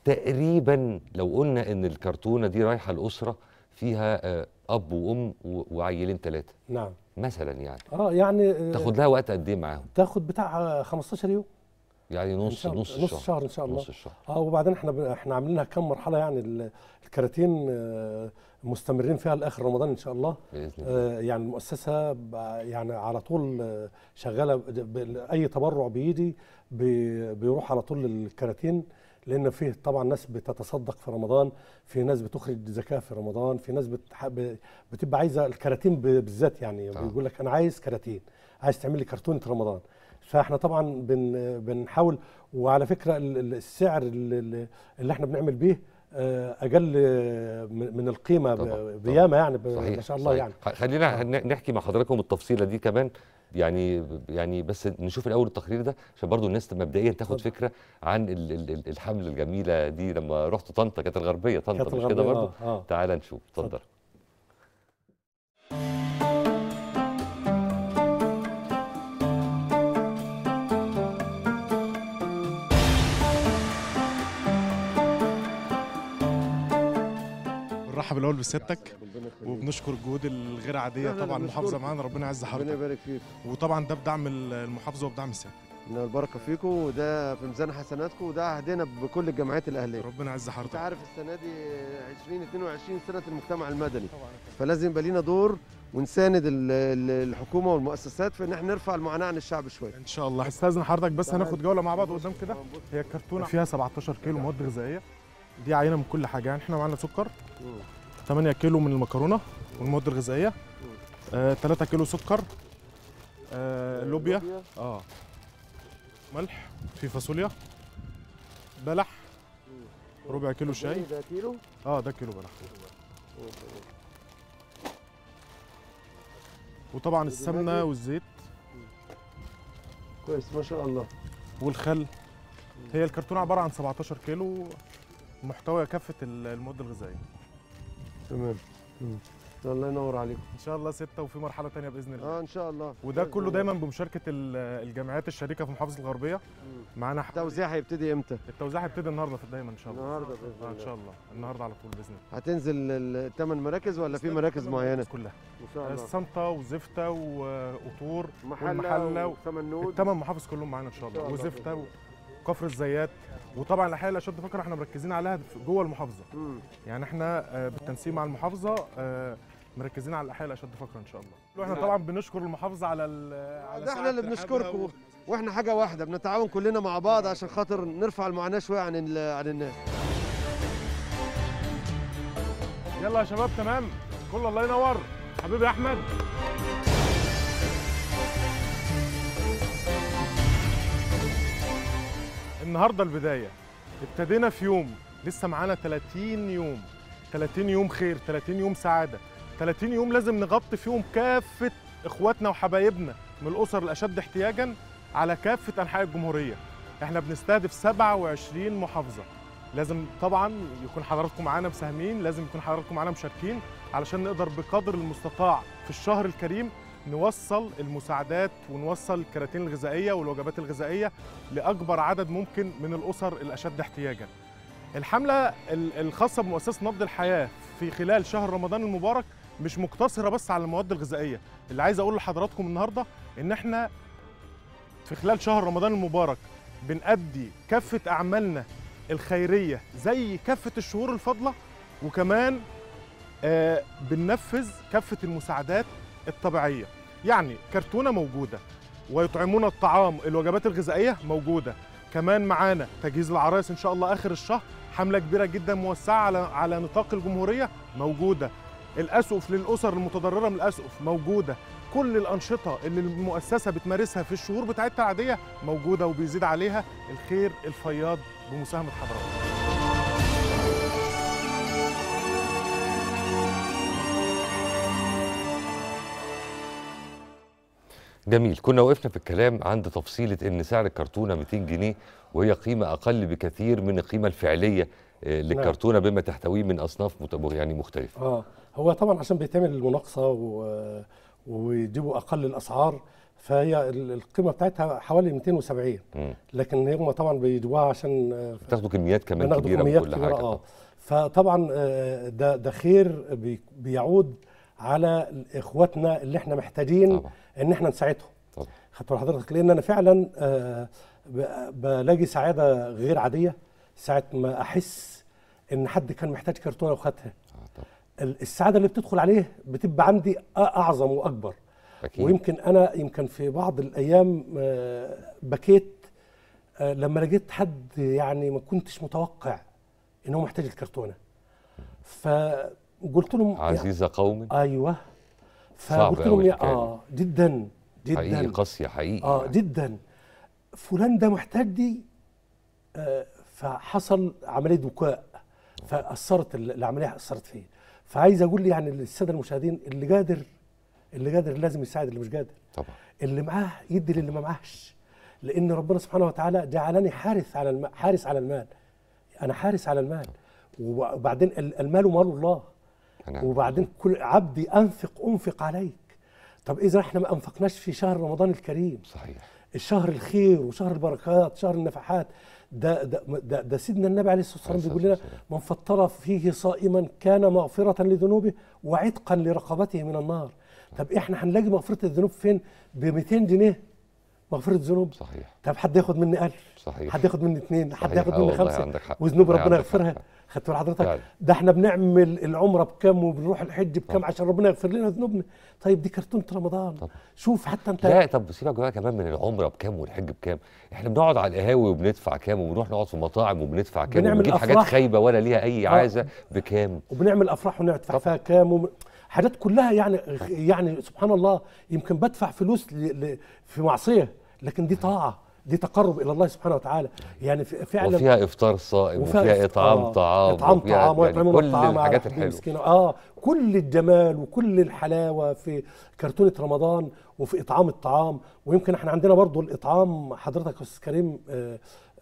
تقريبا لو قلنا ان الكرتونه دي رايحه لاسره فيها آه اب وام وعيلين ثلاثه نعم مثلا يعني اه يعني آه، تاخد لها وقت قد ايه معاهم تاخد بتاع 15 آه، يوم يعني نص نص نص شهر, شهر ان شاء الله نص الشهر اه وبعدين احنا احنا عاملينها كام مرحله يعني كراتين آه، مستمرين فيها لاخر رمضان ان شاء الله باذن الله آه، يعني المؤسسه يعني على طول آه، شغاله اي تبرع بيجي بيروح على طول للكراتين لان فيه طبعا ناس بتتصدق في رمضان في ناس بتخرج زكاه في رمضان في ناس بتبقى عايزه الكراتين بالذات يعني آه. بيقول لك انا عايز كراتين عايز تعمل لي كرتونه رمضان فاحنا طبعا بنحاول وعلى فكره السعر اللي احنا بنعمل بيه اجل آه، من القيمه بياما يعني ما شاء الله صحيح. يعني خلينا آه. نحكي مع حضراتكم التفصيله دي كمان يعني يعني بس نشوف الاول التقرير ده عشان برضو الناس مبدئيا تاخد طبعا. فكره عن الحمله الجميله دي لما رحت طنطا كانت الغربيه طنطا مش كده برضو آه،, آه. تعال نشوف اتفضل برحب الاول بسيادتك وبنشكر الجهود الغير عاديه طبعا المحافظه معانا ربنا يعز حضرتك ربنا يبارك فيك وطبعا ده بدعم المحافظه وبدعم من البركه فيكم وده في ميزان حسناتكم وده عهدنا بكل الجمعيات الاهليه ربنا يعز حضرتك انت عارف السنه دي 2022 سنه المجتمع المدني فلازم يبقى لينا دور ونساند الحكومه والمؤسسات في ان احنا نرفع المعاناه عن الشعب شويه ان شاء الله هستاذن حضرتك بس هناخد جوله مع بعض قدام كده هي الكرتونه فيها 17 كيلو مواد غذائيه دي عينه من كل حاجه يعني احنا معانا سكر 8 كيلو من المكرونه والمواد الغذائيه آه 3 كيلو سكر آه لوبيا اه ملح في فاصوليا بلح ربع كيلو شاي ده كيلو اه ده كيلو بلح وطبعا السمنه والزيت كويس ما شاء الله والخل هي الكرتونه عباره عن 17 كيلو محتوى كافه المواد الغذائيه تمام الله ينور عليكم ان شاء الله سته وفي مرحله ثانيه باذن الله اه ان شاء الله وده كله دايما بمشاركه الجمعيات الشريكه في محافظه الغربيه معانا التوزيع هيبتدي امتى التوزيع هيبتدي النهارده في دايما ان شاء الله النهارده باذن الله آه ان شاء الله النهارده على طول باذن الله هتنزل الثمان مراكز ولا في مراكز معينه كلها ان شاء الله السمطه وزفته وقطور محله ومحله وثمان نود الثمان محافظ كلهم معانا ان شاء الله وزفته كفر الزيات وطبعا الاحياء الاشد فقره احنا مركزين عليها جوه المحافظه يعني احنا آه، بالتنسيق مع المحافظه آه، مركزين على الاحياء الاشد فقرا ان شاء الله واحنا نعم. طبعا بنشكر المحافظه على على ده احنا اللي بنشكركم واحنا حاجه واحده بنتعاون كلنا مع بعض عشان خاطر نرفع المعاناه شويه عن عن الناس يلا يا شباب تمام كل الله ينور حبيبي احمد النهارده البدايه ابتدينا في يوم لسه معانا 30 يوم 30 يوم خير 30 يوم سعاده 30 يوم لازم نغطي فيهم كافه اخواتنا وحبايبنا من الاسر الاشد احتياجا على كافه انحاء الجمهوريه احنا بنستهدف 27 محافظه لازم طبعا يكون حضراتكم معانا مساهمين لازم يكون حضراتكم معانا مشاركين علشان نقدر بقدر المستطاع في الشهر الكريم نوصل المساعدات ونوصل الكراتين الغذائيه والوجبات الغذائيه لاكبر عدد ممكن من الاسر الاشد احتياجا. الحمله الخاصه بمؤسسه نبض الحياه في خلال شهر رمضان المبارك مش مقتصره بس على المواد الغذائيه، اللي عايز اقول لحضراتكم النهارده ان احنا في خلال شهر رمضان المبارك بنأدي كافه اعمالنا الخيريه زي كافه الشهور الفاضله وكمان آه بننفذ كافه المساعدات الطبيعيه يعني كرتونه موجوده ويطعمون الطعام الوجبات الغذائيه موجوده كمان معانا تجهيز العرايس ان شاء الله اخر الشهر حمله كبيره جدا موسعه على على نطاق الجمهوريه موجوده الاسقف للاسر المتضرره من الاسقف موجوده كل الانشطه اللي المؤسسه بتمارسها في الشهور بتاعتها العاديه موجوده وبيزيد عليها الخير الفياض بمساهمه حضراتكم جميل كنا وقفنا في الكلام عند تفصيلة ان سعر الكرتونة 200 جنيه وهي قيمة اقل بكثير من القيمة الفعلية آه، للكرتونة نعم. بما تحتويه من اصناف يعني مختلفة اه هو طبعا عشان بيتعمل المناقصة و... ويجيبوا اقل الاسعار فهي القيمه بتاعتها حوالي 270 لكن هم طبعا بيجيبوها عشان آه، بتاخدوا كميات كمان كبيره كميات من كل حاجه آه. فطبعا آه، ده ده خير بيعود على اخواتنا اللي احنا محتاجين طبعا. ان احنا نساعدهم طبعا خدت حضرتك لان انا فعلا آه، بلاقي سعاده غير عاديه ساعه ما احس ان حد كان محتاج كرتونه وخدها آه، السعاده اللي بتدخل عليه بتبقى عندي اعظم واكبر أكيد. ويمكن انا يمكن في بعض الايام آه، بكيت لما لقيت حد يعني ما كنتش متوقع ان هو محتاج الكرتونه ف قلت لهم عزيز قوم ايوه فقلت لهم اه جدا جدا حقيقي قاسيه حقيقي اه جدا فلان ده محتاج آه فحصل عمليه بكاء فاثرت العمليه اثرت فيه فعايز اقول يعني للساده المشاهدين اللي قادر اللي قادر لازم يساعد اللي مش قادر طبعا اللي معاه يدي للي ما معاهش لان ربنا سبحانه وتعالى جعلني حارس على الم... حارس على المال انا حارس على المال وبعدين المال مال الله وبعدين كل عبدي انفق انفق عليك طب اذا احنا ما انفقناش في شهر رمضان الكريم صحيح الشهر الخير وشهر البركات شهر النفحات ده ده ده, ده سيدنا النبي عليه الصلاه والسلام بيقول لنا من فطر فيه صائما كان مغفره لذنوبه وعتقا لرقبته من النار طب احنا هنلاقي مغفره الذنوب فين ب 200 جنيه مغفره ذنوب صحيح طب حد ياخد مني 1000 صحيح حد ياخد مني اثنين حد ياخد مني آه، خمسه وذنوب ربنا يغفرها خدت لحضرتك ده احنا بنعمل العمره بكام وبنروح الحج بكام عشان ربنا يغفر لنا ذنوبنا طيب دي كرتونه رمضان طب. شوف حتى انت لا طب سيبك بقى كمان من العمره بكام والحج بكام احنا بنقعد على القهاوي وبندفع كام وبنروح نقعد في مطاعم وبندفع كام بنعمل وبنجيب حاجات خايبه ولا ليها اي آه. عازه بكام وبنعمل افراح وندفع فيها كام وم... حاجات كلها يعني يعني سبحان الله يمكن بدفع فلوس ل... ل... في معصيه لكن دي طاعه دي تقرب الى الله سبحانه وتعالى يعني فعلا وفيها افطار صائم وفيها, وفيها اطعام طعام اطعام طعام يعني ويطعمون يعني كل الحاجات الحلوه اه كل الجمال وكل الحلاوه في كرتونه رمضان وفي اطعام الطعام ويمكن احنا عندنا برضو الاطعام حضرتك استاذ كريم آه،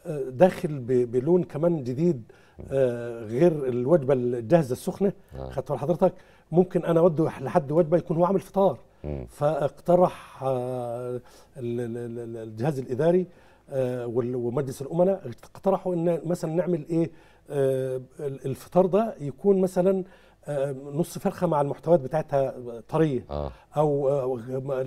آه، داخل بلون كمان جديد آه، غير الوجبه الجاهزه السخنه خدت حضرتك ممكن انا اودي لحد وجبه يكون هو عامل فطار فاقترح آه، الجهاز الاداري آه، ومجلس الامناء اقترحوا ان مثلا نعمل ايه آه، الفطار ده يكون مثلا نص فرخه مع المحتويات بتاعتها طريه او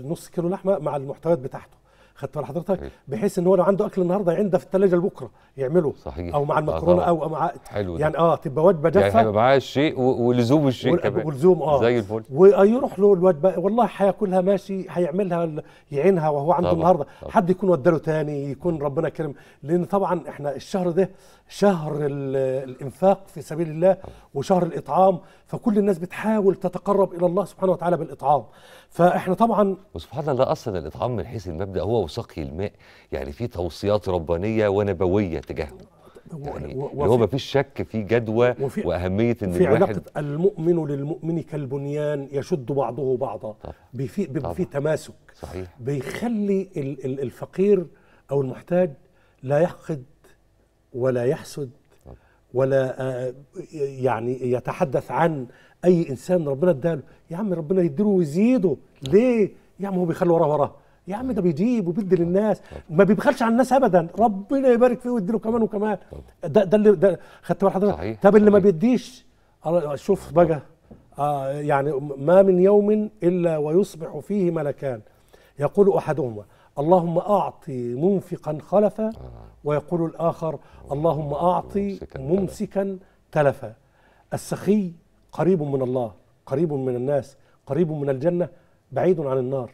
نص كيلو لحمه مع المحتويات بتاعته خدت على حضرتك إيه. بحيث ان هو لو عنده اكل النهارده عنده في الثلاجه لبكره يعمله صحيح او مع المكرونه آه او مع حلو يعني اه تبقى وجبه جافه يعني هيبقى معاه الشيء ولزوم الشيء كمان ولزوم اه زي الفل ويروح له الوجبه والله هياكلها ماشي هيعملها يعينها وهو عنده النهارده حد يكون وداله ثاني يكون ربنا كرم لان طبعا احنا الشهر ده شهر الانفاق في سبيل الله وشهر الاطعام فكل الناس بتحاول تتقرب الى الله سبحانه وتعالى بالاطعام فاحنا طبعا وسبحان الله اصلا الاطعام من حيث المبدا هو وسقي الماء يعني في توصيات ربانيه ونبويه تجاهه يعني هو ما فيش شك في جدوى وفي واهميه ان في علاقه المؤمن للمؤمن كالبنيان يشد بعضه بعضا بيفي بيبقى في تماسك صحيح بيخلي الفقير او المحتاج لا يحقد ولا يحسد ولا آه، يعني يتحدث عن اي انسان ربنا اداله يا عم ربنا يديله ويزيده ليه يا عم هو بيخلي وراه وراه يا عم ده بيجيب وبيدي للناس ما بيبخلش على الناس ابدا ربنا يبارك فيه ويديله كمان وكمان ده ده اللي ده خدت بال حضرتك طب اللي ما بيديش آه، شوف بقى آه يعني ما من يوم الا ويصبح فيه ملكان يقول احدهما اللهم اعطي منفقا خلفا آه. ويقول الآخر اللهم أعطي ممسكا تلفا السخي قريب من الله قريب من الناس قريب من الجنة بعيد عن النار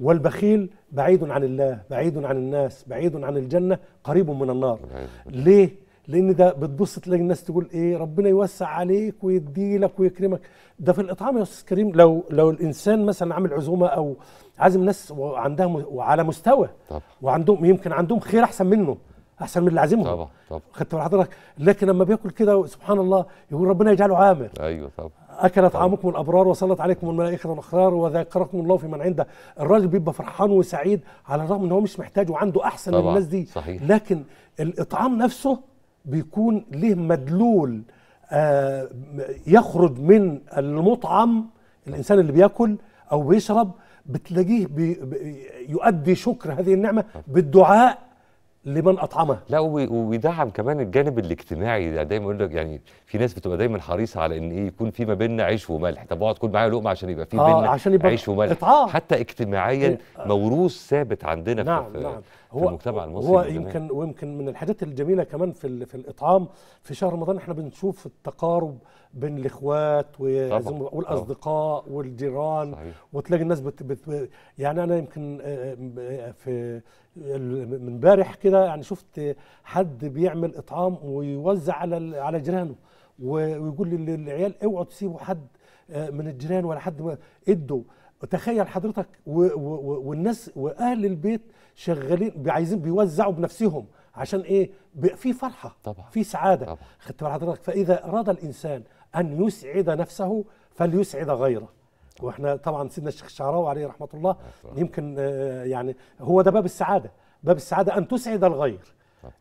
والبخيل بعيد عن الله بعيد عن الناس بعيد عن الجنة قريب من النار ليه؟ لأن ده بتبص تلاقي الناس تقول إيه ربنا يوسع عليك ويدي لك ويكرمك ده في الإطعام يا أستاذ كريم لو لو الإنسان مثلا عامل عزومة أو عازم ناس وعندها على مستوى طب. وعندهم يمكن عندهم خير أحسن منه احسن من اللي عازمهم طبعا طبعا خدت حضرتك لكن لما بياكل كده سبحان الله يقول ربنا يجعله عامر ايوه طبعا اكل طعامكم الابرار وصلت عليكم الملائكه الاخرار وذاكركم الله في من عنده الراجل بيبقى فرحان وسعيد على الرغم ان هو مش محتاج وعنده احسن من الناس دي صحيح. لكن الاطعام نفسه بيكون ليه مدلول آه يخرج من المطعم الانسان اللي بياكل او بيشرب بتلاقيه بي يؤدي شكر هذه النعمه بالدعاء لمن اطعمه لا وبيدعم كمان الجانب الاجتماعي ده دايما يقول لك يعني في ناس بتبقى دايما حريصه على ان ايه يكون في ما بيننا عيش وملح طب اقعد كل معايا لقمه عشان يبقى في آه بيننا عشان يبقى عيش وملح إطعام. حتى اجتماعيا إيه، آه. موروث ثابت عندنا نعم في نعم. هو المجتمع المصري هو يمكن ويمكن من الحاجات الجميله كمان في في الاطعام في شهر رمضان احنا بنشوف التقارب بين الاخوات والاصدقاء والجيران صحيح. وتلاقي الناس بت بت يعني انا يمكن آه، آه، في من امبارح كده يعني شفت حد بيعمل اطعام ويوزع على على جيرانه ويقول للعيال اوعوا تسيبوا حد آه، من الجيران ولا حد ادوا تخيل حضرتك والناس واهل البيت شغالين عايزين بيوزعوا بنفسهم عشان ايه في فرحه طبعا في سعاده خدت بال حضرتك فاذا اراد الانسان ان يسعد نفسه فليسعد غيره واحنا طبعا سيدنا الشيخ الشعراوي عليه رحمه الله طبعا. يمكن آه، يعني هو ده باب السعاده باب السعاده ان تسعد الغير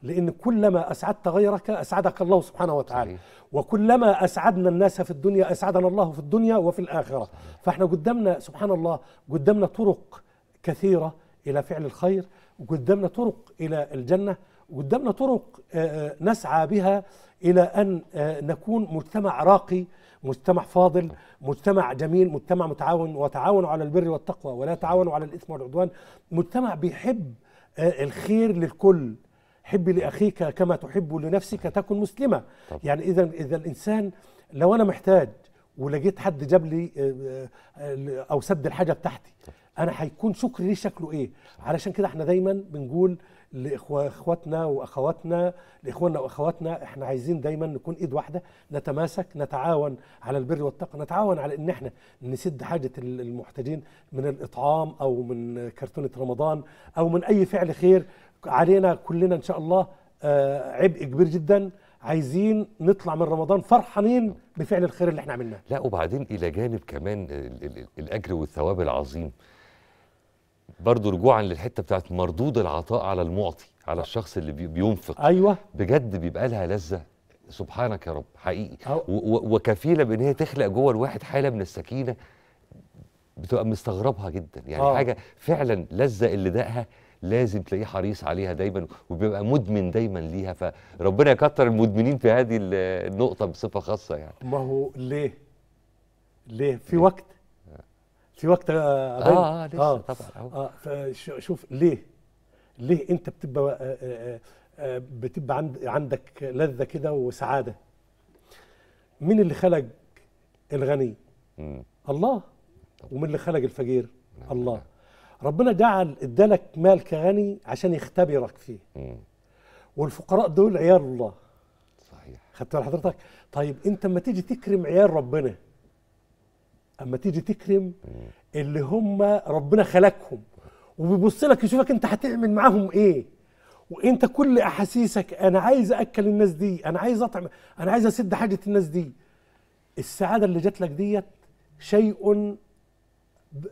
لأن كلما أسعدت غيرك أسعدك الله سبحانه وتعالى صحيح. وكلما أسعدنا الناس في الدنيا أسعدنا الله في الدنيا وفي الآخرة صحيح. فإحنا قدامنا سبحان الله قدامنا طرق كثيرة إلى فعل الخير وقدامنا طرق إلى الجنة وقدامنا طرق آه، آه، نسعى بها إلى أن آه، نكون مجتمع راقي مجتمع فاضل مجتمع جميل مجتمع متعاون وتعاونوا على البر والتقوى ولا تعاونوا على الإثم والعدوان مجتمع بيحب الخير للكل حب لأخيك كما تحب لنفسك تكن مسلمة يعني إذا إذا الإنسان لو أنا محتاج ولقيت حد جاب لي أو سد الحاجة بتاعتي طب. انا هيكون شكري ليه شكله ايه علشان كده احنا دايما بنقول لاخواتنا واخواتنا لاخواننا واخواتنا احنا عايزين دايما نكون ايد واحده نتماسك نتعاون على البر والتقوى نتعاون على ان احنا نسد حاجه المحتاجين من الاطعام او من كرتونه رمضان او من اي فعل خير علينا كلنا ان شاء الله آه، عبء كبير جدا عايزين نطلع من رمضان فرحانين بفعل الخير اللي احنا عملناه لا وبعدين الى جانب كمان الاجر والثواب العظيم برضه رجوعا للحته بتاعت مردود العطاء على المعطي على الشخص اللي بينفق ايوه بجد بيبقى لها لذه سبحانك يا رب حقيقي وكفيله بان هي تخلق جوه الواحد حاله من السكينه بتبقى مستغربها جدا يعني أوه. حاجه فعلا لذه اللي داقها لازم تلاقيه حريص عليها دايما وبيبقى مدمن دايما ليها فربنا يكتر المدمنين في هذه النقطه بصفه خاصه يعني ما هو ليه ليه في ليه؟ وقت في وقت آه،, اه اه لسه آه طبعا اه فشوف ليه ليه انت بتبقى آه، آه،, آه آه بتبقى عند عندك لذه كده وسعاده مين اللي خلق الغني مم. الله ومين اللي خلق الفقير مم. نعم. الله ربنا جعل ادالك مال كغني عشان يختبرك فيه مم. والفقراء دول عيال الله صحيح خدت حضرتك طيب انت لما تيجي تكرم عيال ربنا اما تيجي تكرم اللي هم ربنا خلقهم وبيبص لك يشوفك انت هتعمل معاهم ايه وانت كل احاسيسك انا عايز اكل الناس دي انا عايز اطعم انا عايز اسد حاجه الناس دي السعاده اللي جات لك ديت شيء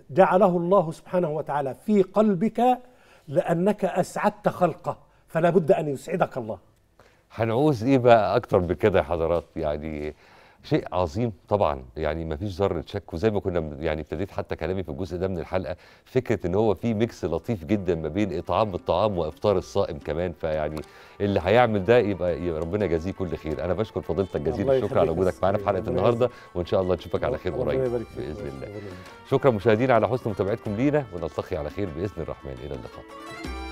جعله الله سبحانه وتعالى في قلبك لانك اسعدت خلقه فلا بد ان يسعدك الله هنعوز ايه بقى اكتر بكده يا حضرات يعني شيء عظيم طبعا يعني ما فيش ذره شك وزي ما كنا يعني ابتديت حتى كلامي في الجزء ده من الحلقه فكره ان هو في ميكس لطيف جدا ما بين اطعام الطعام وافطار الصائم كمان فيعني اللي هيعمل ده يبقى, يبقى ربنا يجازيه كل خير انا بشكر فضيلتك جزيل الشكر على وجودك معانا في حلقه النهارده وان شاء الله نشوفك على خير قريب باذن الله شكرا مشاهدينا على حسن متابعتكم لينا ونلتقي على خير باذن الرحمن الى اللقاء